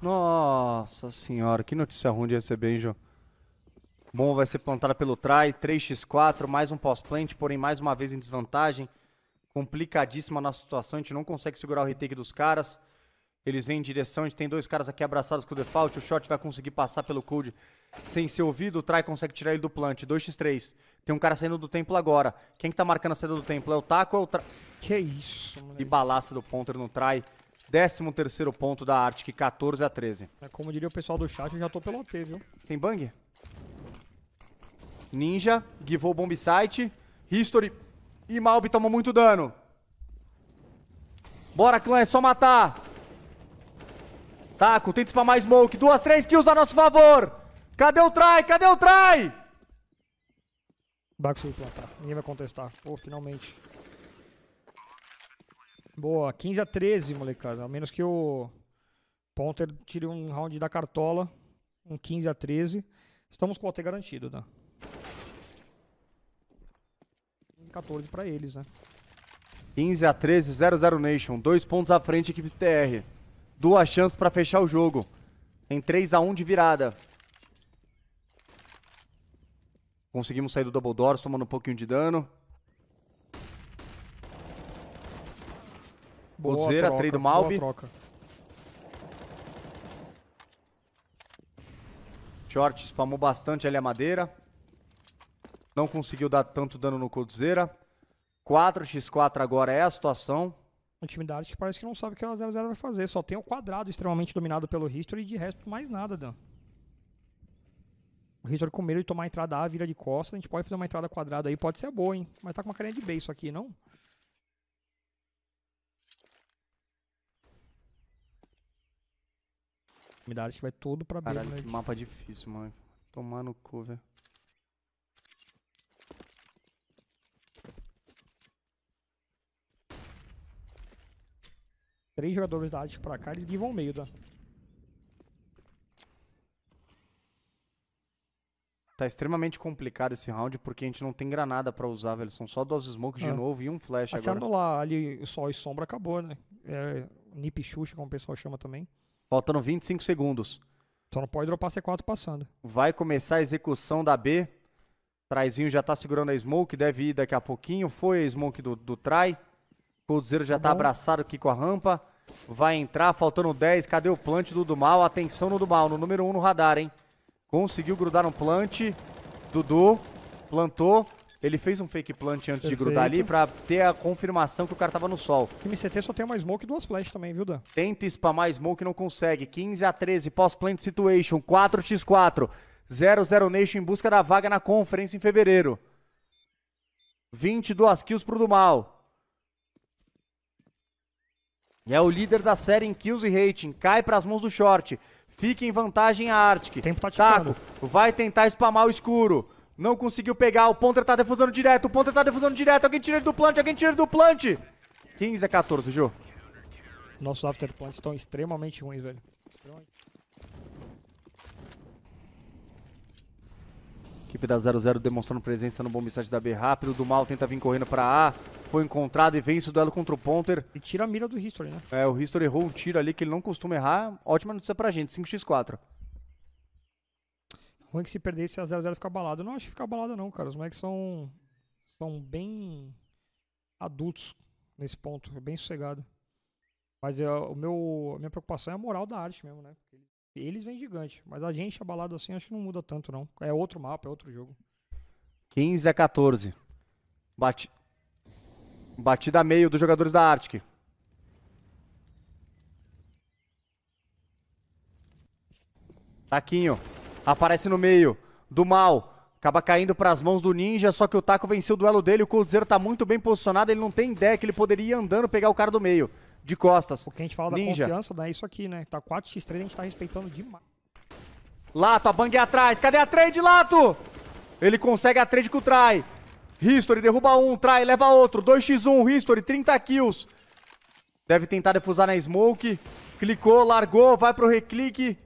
Nossa senhora, que notícia ruim de receber, hein, João? Bom vai ser plantada pelo try, 3x4, mais um pós-plant, porém mais uma vez em desvantagem. Complicadíssima nossa situação, a gente não consegue segurar o retake dos caras. Eles vêm em direção, a gente tem dois caras aqui abraçados com o default, o shot vai conseguir passar pelo cold sem ser ouvido, o Trai consegue tirar ele do plant, 2x3. Tem um cara saindo do templo agora. Quem que tá marcando a saída do templo? É o Taco ou é o Trai? Que isso, mano. E balaça do ponter no Trai. 13 terceiro ponto da Arctic, 14 a 13. É como diria o pessoal do chat, eu já tô pelo OT, viu? Tem bang? Ninja, Givou Bomb Site, History e Malbi tomou muito dano. Bora, clã, é só matar. Taco, tenta spamar smoke. Duas, três kills a nosso favor. Cadê o try? Cadê o try? baco se plantar. Ninguém vai contestar. Pô, finalmente. Boa, 15 a 13, molecada. A menos que o Ponter tire um round da cartola. Um 15 a 13. Estamos com o OT garantido, né? 15 a 14 pra eles, né? 15 a 13, 0-0 Nation. Dois pontos à frente, equipe TR. Duas chances pra fechar o jogo. Em 3 a 1 de virada. Conseguimos sair do Double Doors, tomando um pouquinho de dano. Bodzeira, trade do Malvi. Short spamou bastante ali a madeira. Não conseguiu dar tanto dano no Coldzera. 4x4 agora é a situação. O time da Arctic parece que não sabe o que a 00 vai fazer. Só tem o quadrado extremamente dominado pelo History e de resto mais nada, Dan. O History com medo de tomar a entrada A, vira de costa. A gente pode fazer uma entrada quadrada aí, pode ser boa, hein? Mas tá com uma carinha de B isso aqui, não? Me dá, acho que vai todo pra Caralho, B. que moleque. mapa difícil, mano. Tomar no cu, velho. Três jogadores da arte pra cá, eles guivam meio, tá? Tá extremamente complicado esse round porque a gente não tem granada pra usar, velho. São só dois smokes de ah. novo e um flash Passando agora. Passando lá, ali, sol e sombra acabou, né? É, nip xuxa, como o pessoal chama também. Faltando 25 segundos. Só não pode dropar C4 passando. Vai começar a execução da B. Traizinho já tá segurando a Smoke, deve ir daqui a pouquinho. Foi a Smoke do, do Trai. Coldzero já tá, tá abraçado aqui com a rampa. Vai entrar, faltando 10. Cadê o plant do Dumal? Atenção no Dumal, no número 1 um no radar, hein? Conseguiu grudar um plant. Dudu plantou. Ele fez um fake plant antes Perfeito. de grudar ali pra ter a confirmação que o cara tava no sol. Time MCT só tem uma smoke e duas flash também, viu, Dan? Tenta spamar smoke e não consegue. 15 a 13, pós-plant situation, 4x4. 0-0 Nation em busca da vaga na conferência em fevereiro. 22 kills pro Dumal. E é o líder da série em kills e rating. Cai pras mãos do short. Fica em vantagem a Arctic. Tempo tá Taco vai tentar spamar o escuro. Não conseguiu pegar. O Pontra tá defusando direto. O Pontra tá defusando direto. Alguém tira ele do plant. Alguém tira ele do plant. 15 a 14, Ju. Nossos after estão extremamente ruins, velho. Equipe da 00 demonstrando presença no bom da B rápido. Do mal tenta vir correndo pra A. Foi encontrado e vence o duelo contra o Ponter. E tira a mira do History, né? É, o History errou um tiro ali que ele não costuma errar. Ótima notícia pra gente, 5x4 ruim é que se perdesse a 0x0 ficar balado. Eu não acho que ficar balado, não, cara. Os moleques são, são bem adultos nesse ponto, é bem sossegado. Mas eu, é, o meu, a minha preocupação é a moral da arte mesmo, né? Porque eles vêm gigante, mas a gente abalado assim acho que não muda tanto, não. É outro mapa, é outro jogo. 15 a 14. Bate... Batida a meio dos jogadores da Arctic. Taquinho. Aparece no meio do mal. Acaba caindo para as mãos do Ninja, só que o Taco venceu o duelo dele. O Coldzero está muito bem posicionado, ele não tem ideia que ele poderia ir andando pegar o cara do meio, de costas. O que a gente fala Ninja. da confiança, né? Isso aqui, né? Tá 4x3, a gente tá respeitando demais. Lato, a Bang é atrás. Cadê a trade, Lato? Ele consegue a trade com o Trai. History derruba um, Trai leva outro. 2x1, History, 30 kills. Deve tentar defusar na Smoke. Clicou, largou, vai pro reclique.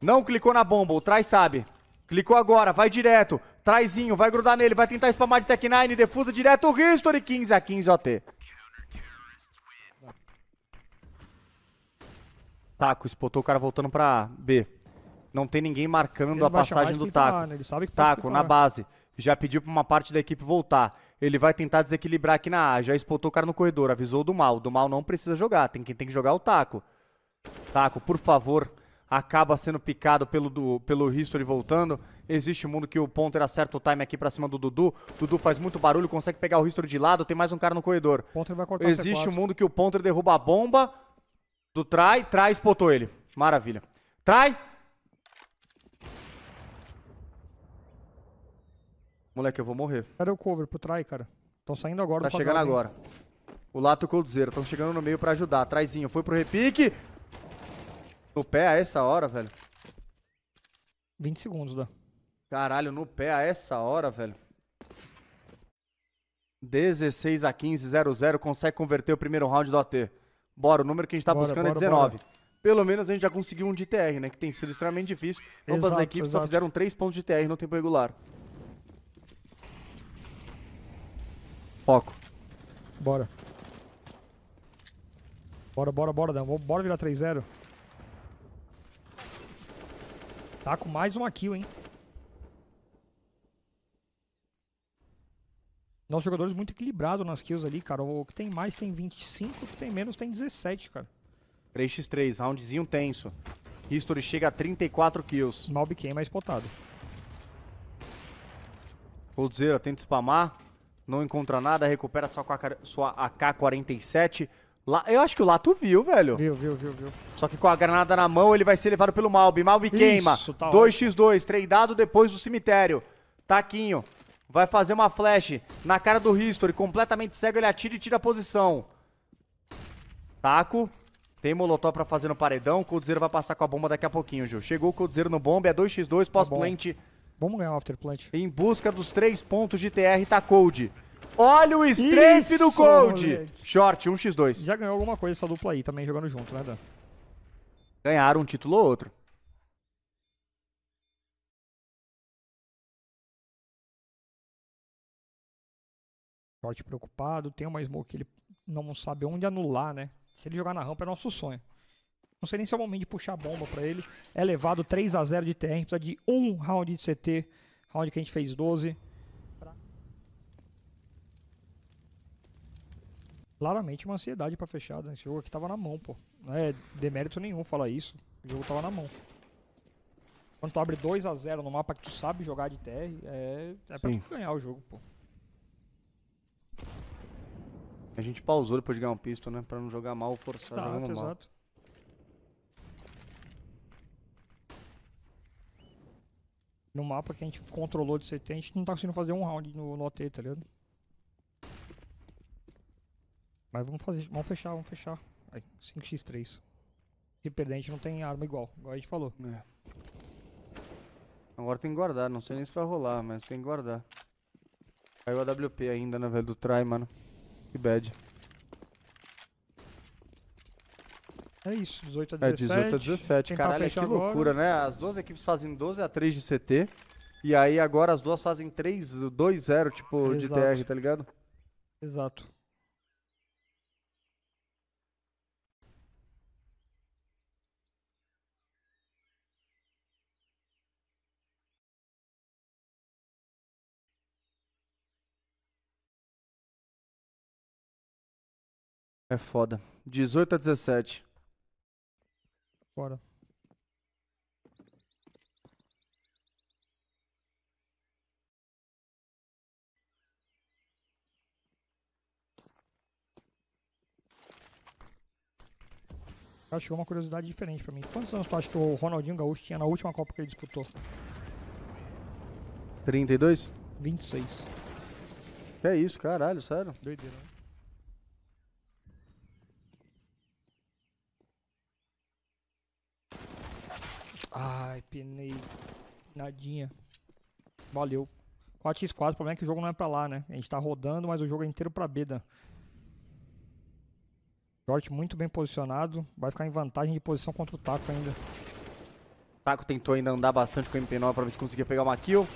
Não clicou na bomba, o Traz sabe. Clicou agora, vai direto. Traizinho, vai grudar nele, vai tentar spamar de Tech 9, defusa direto, o History 15 a 15 OT. Taco, spotou o cara voltando pra B. Não tem ninguém marcando ele a passagem do Taco. Né? ele sabe que taco, na base. Já pediu pra uma parte da equipe voltar. Ele vai tentar desequilibrar aqui na A. Já spotou o cara no corredor, avisou do mal. Do mal não precisa jogar, tem quem tem que jogar o Taco. Taco, por favor, acaba sendo picado pelo, pelo history voltando. Existe um mundo que o Ponter acerta o time aqui pra cima do Dudu. Dudu faz muito barulho, consegue pegar o history de lado. Tem mais um cara no corredor. Ponter vai cortar Existe um mundo que o Ponter derruba a bomba do Trai. Trai espotou ele. Maravilha. Trai! Moleque, eu vou morrer. Era o cover pro Trai, cara. Estão saindo agora. Tá chegando agora. O Lato e o Coldzera estão chegando no meio pra ajudar. Traizinho foi pro repique. No pé a essa hora, velho? 20 segundos, dá. Caralho, no pé a essa hora, velho. 16 a 15, 0-0, consegue converter o primeiro round do AT. Bora, o número que a gente tá bora, buscando é bora, é 19. Bora. Pelo menos a gente já conseguiu um de TR, né? Que tem sido extremamente difícil. Ambas exato, as equipes exato. só fizeram 3 pontos de TR no tempo regular. Foco. Bora. Bora, bora, bora, Dan. Bora virar 3-0. Tá com mais uma kill, hein? Nossos jogadores muito equilibrados nas kills ali, cara. O que tem mais tem 25, o que tem menos tem 17, cara. 3x3, roundzinho tenso. History chega a 34 kills. Malbi quem é mais potado. Coldzera tenta spamar, não encontra nada, recupera só com a sua AK-47 eu acho que o Lato viu, velho. Viu, viu, viu, viu. Só que com a granada na mão, ele vai ser levado pelo Malbi. Malbi Isso, queima. Tá 2x2, treinado depois do cemitério. Taquinho. Vai fazer uma flash na cara do History. Completamente cego, ele atira e tira a posição. Taco. Tem Molotov pra fazer no paredão. O Coldzero vai passar com a bomba daqui a pouquinho, Gil. Chegou o Coldzera no bomba. É 2x2, pós-plant. Tá Vamos ganhar o after plant. Em busca dos três pontos de TR, tá Cold. Olha o strafe do Cold. Moleque. Short, 1x2. Já ganhou alguma coisa essa dupla aí também jogando junto, né, Dan? Ganharam um título ou outro. Short preocupado, tem uma smoke que ele não sabe onde anular, né? Se ele jogar na rampa é nosso sonho. Não sei nem se é o momento de puxar a bomba pra ele. É levado 3 a 0 de TR, precisa de um round de CT. Round que a gente fez 12. claramente uma ansiedade para fechar nesse né? jogo que tava na mão, pô. Não é demérito nenhum falar isso. O jogo tava na mão. Quando tu abre 2x0 no mapa que tu sabe jogar de TR, é, é pra tu ganhar o jogo, pô. A gente pausou depois de ganhar um pistol, né? Pra não jogar mal forçar tá, jogando mal. Exato. No mapa que a gente controlou de CT, a gente não tá conseguindo fazer um round no, no OT, tá ligado? Mas vamos fazer, vamos fechar, vamos fechar. Aí, 5x3. Se perder, a gente não tem arma igual, igual a gente falou. É. Agora tem que guardar, não sei nem se vai rolar, mas tem que guardar. Caiu a WP ainda, né, velho, do try, mano. Que bad. É isso, 18 a 17. É, 18 a 17. Caralho, que agora. loucura, né? As duas equipes fazem 12 a 3 de CT. E aí agora as duas fazem 3, 2-0, tipo, Exato. de TR, tá ligado? Exato. É foda. 18 a 17. Bora. Acho que chegou é uma curiosidade diferente pra mim. Quantos anos tu acha que o Ronaldinho Gaúcho tinha na última Copa que ele disputou? 32? 26. É isso, caralho, sério. Doideira, né? Ai, penei. Nadinha. Valeu. 4x4, o problema é que o jogo não é pra lá, né? A gente tá rodando, mas o jogo é inteiro pra Beda. Jorge muito bem posicionado. Vai ficar em vantagem de posição contra o Taco ainda. Taco tentou ainda andar bastante com o MP9 pra ver se conseguia pegar uma kill.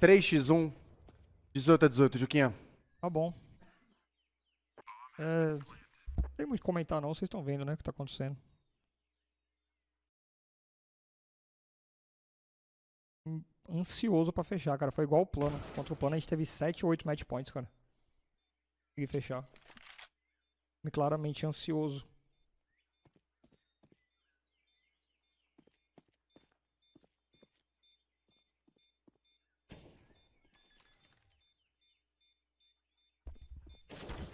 3x1. 18 a 18, Juquinha. Tá bom. É... Não tem muito comentar não, vocês estão vendo, né, o que tá acontecendo. ansioso pra fechar, cara. Foi igual o plano. Contra o plano a gente teve 7 ou 8 match points, cara. Consegui fechar. Me claramente ansioso.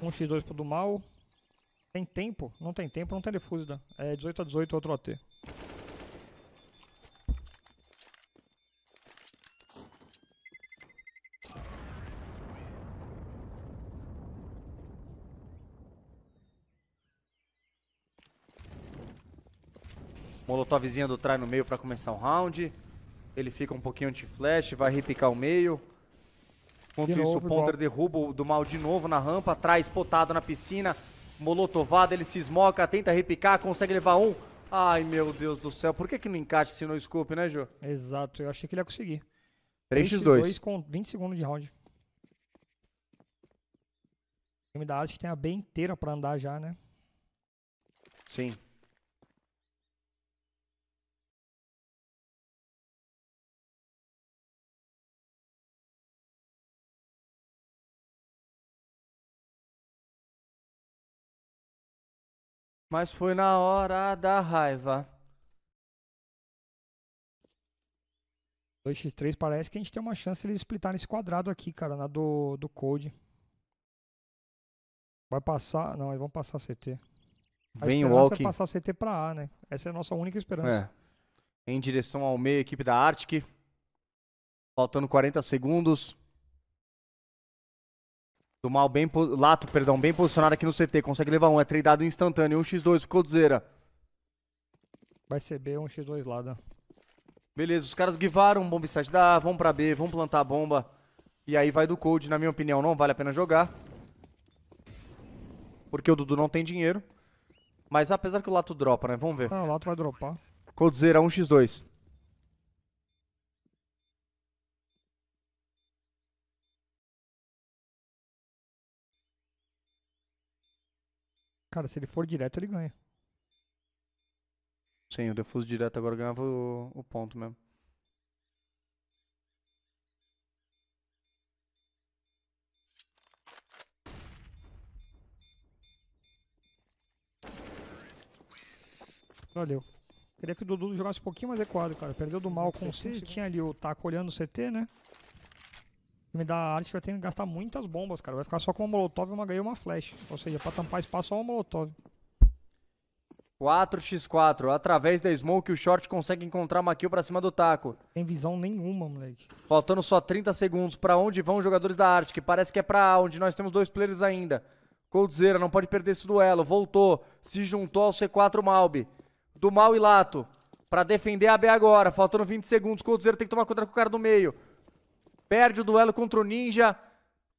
Um x2 pro do mal. Tem tempo? Não tem tempo, não tem defusida. É 18 a 18 outro OT. Molotovzinha do Trai no meio pra começar o round. Ele fica um pouquinho anti-flash, vai repicar o meio. Enquanto isso, novo, o Ponder derruba o do mal de novo na rampa, traz potado na piscina, molotovado, ele se esmoca, tenta repicar, consegue levar um. Ai, meu Deus do céu, por que que não encaixa se no scoop, né, Jô? Exato, eu achei que ele ia conseguir. 3x2. 3x2 com 20 segundos de round. O time da Arte tem a B inteira pra andar já, né? Sim. Mas foi na hora da raiva. 2x3 parece que a gente tem uma chance de eles splitarem esse quadrado aqui, cara, na do, do Code. Vai passar. Não, eles vão passar CT. A Vem walk. É passar CT pra A, né? Essa é a nossa única esperança. É. Em direção ao meio, equipe da Arctic. Faltando 40 segundos. Do mal bem. Lato, perdão, bem posicionado aqui no CT. Consegue levar um. É treinado instantâneo. 1x2 um Vai ser B, 1x2 um Beleza, os caras givaram, bombicide da dá, vão pra B, vão plantar a bomba. E aí vai do Cold, na minha opinião, não vale a pena jogar. Porque o Dudu não tem dinheiro. Mas apesar que o Lato dropa, né? Vamos ver. Ah, o Lato vai dropar. Coldzera, 1x2. É Cara, se ele for direto, ele ganha. Sim, o defuso direto agora ganhava o, o ponto mesmo. Valeu. Queria que o Dudu jogasse um pouquinho mais adequado, cara. Perdeu do mal com o C, tinha ali o taco olhando o CT, né? dá da Ares vai ter que gastar muitas bombas, cara. Vai ficar só com uma molotov, e uma ganha uma flash. Ou seja, pra tampar espaço, só uma molotov. 4x4. Através da smoke, o short consegue encontrar uma kill pra cima do taco. Tem visão nenhuma, moleque. Faltando só 30 segundos. Pra onde vão os jogadores da Que Parece que é pra onde nós temos dois players ainda. Coldzera não pode perder esse duelo. Voltou. Se juntou ao C4 Malbi. Do Mal e Lato. Pra defender a B agora. Faltando 20 segundos. Coldzera tem que tomar contra com o cara do meio perde o duelo contra o Ninja,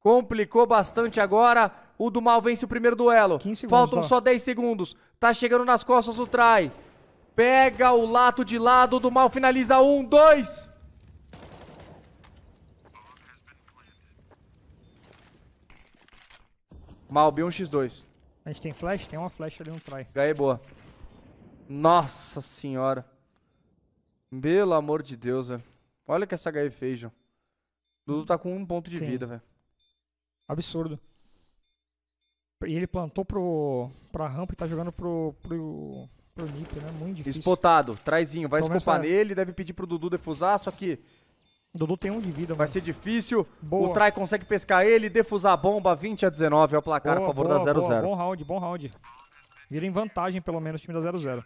complicou bastante agora. O do Mal vence o primeiro duelo. Segundos, Faltam só 10 segundos. Tá chegando nas costas o Trai. Pega o lato de lado. O do Mal finaliza. Um, dois. Mal, B1x2. A gente tem flash? Tem uma flash ali no try. Ganhei boa. Nossa senhora. Pelo amor de Deus, velho. Olha o que essa HE fez, João. Dudu tá com um ponto de Sim. vida, velho. Absurdo. E ele plantou pro, pra rampa e tá jogando pro, pro, pro Nip, né? Muito difícil. Espotado, traizinho. Vai Pelo escopar é. nele, deve pedir pro Dudu defusar, só que... Dudu tem um de vida, Vai mano. ser difícil. Boa. O Trai consegue pescar ele, defusar a bomba. 20 a 19 é o placar boa, a favor boa, da 0-0. Bom round, bom round. Vira em vantagem, pelo menos, o time da 0-0.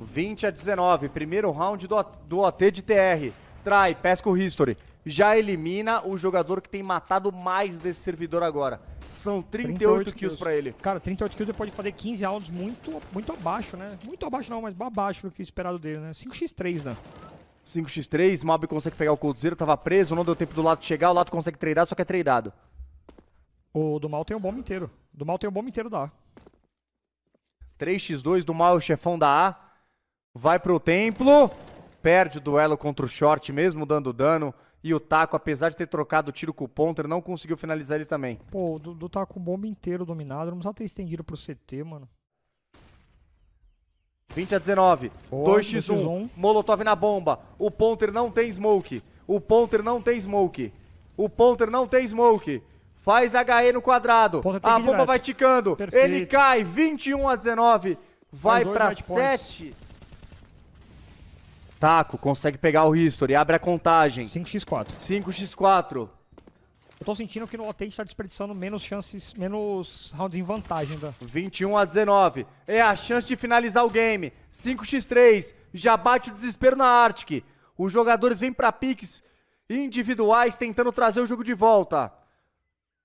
20 a 19, primeiro round do, do OT de TR trai pesca o history. Já elimina o jogador que tem matado mais desse servidor agora. São 38, 38 kills para ele. Cara, 38 kills ele pode fazer 15 rounds muito, muito abaixo, né? Muito abaixo não, mas abaixo do que esperado dele, né? 5x3, né? 5x3, Mab consegue pegar o Coldzera, tava preso, não deu tempo do lado chegar, o lado consegue treinar, só que é treinado. O do mal tem o um bomba inteiro. Do mal tem o um bomba inteiro da A. 3x2 do mal, o chefão da A. Vai pro templo perde o duelo contra o Short, mesmo dando dano. E o Taco, apesar de ter trocado o tiro com o Ponter, não conseguiu finalizar ele também. Pô, do, com Taco bomba inteiro dominado, não precisava ter estendido pro CT, mano. 20 a 19, 2x1, Molotov na bomba, o Ponter não tem smoke, o Ponter não tem smoke, o Ponter não tem smoke, faz HE no quadrado, a bomba vai ticando, Perfeito. ele cai, 21 a 19, vai para 7... Points. Taco, consegue pegar o history, abre a contagem. 5x4. 5x4. Eu tô sentindo que no OT a gente tá desperdiçando menos chances, menos rounds em vantagem. ainda. Né? 21 a 19. É a chance de finalizar o game. 5x3. Já bate o desespero na Arctic. Os jogadores vêm pra piques individuais tentando trazer o jogo de volta.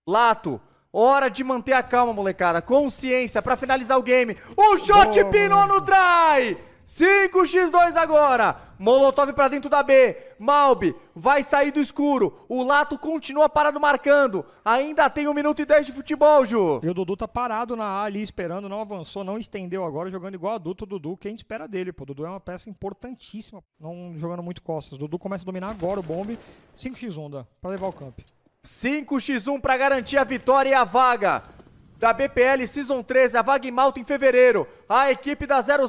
Lato, hora de manter a calma, molecada. Consciência pra finalizar o game. O shot pinou no try. 5x2 agora. Molotov para dentro da B. Malbi vai sair do escuro. O Lato continua parado marcando. Ainda tem um minuto e dez de futebol, Ju. E o Dudu tá parado na A ali esperando, não avançou, não estendeu agora, jogando igual adulto o Dudu, quem espera dele, pô. O Dudu é uma peça importantíssima, não jogando muito costas. O Dudu começa a dominar agora o bombe. 5x1 dá, pra levar o campo. 5x1 para garantir a vitória e a vaga da BPL Season 13, a vaga em Malta em fevereiro. A equipe da 0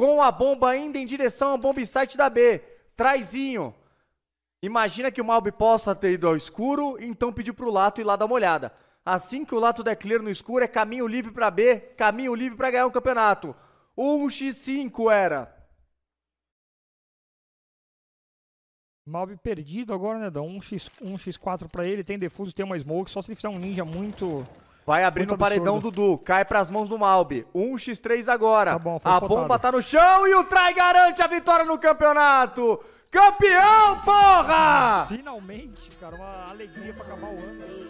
com a bomba ainda em direção ao bomb site da B. Traizinho. Imagina que o Malbi possa ter ido ao escuro, então pediu para o Lato ir lá dar uma olhada. Assim que o Lato der clear no escuro, é caminho livre para B, caminho livre para ganhar o campeonato. 1x5 era. Malbi perdido agora, né? Dá 1x, 1x4 para ele, tem defuso, tem uma smoke, só se ele fizer um ninja muito Vai abrir no paredão, Dudu. Cai pras mãos do Malbi. 1x3 agora. Tá bom, a bomba tá no chão e o Trai garante a vitória no campeonato. Campeão, porra! Finalmente, cara, uma alegria pra acabar o ano.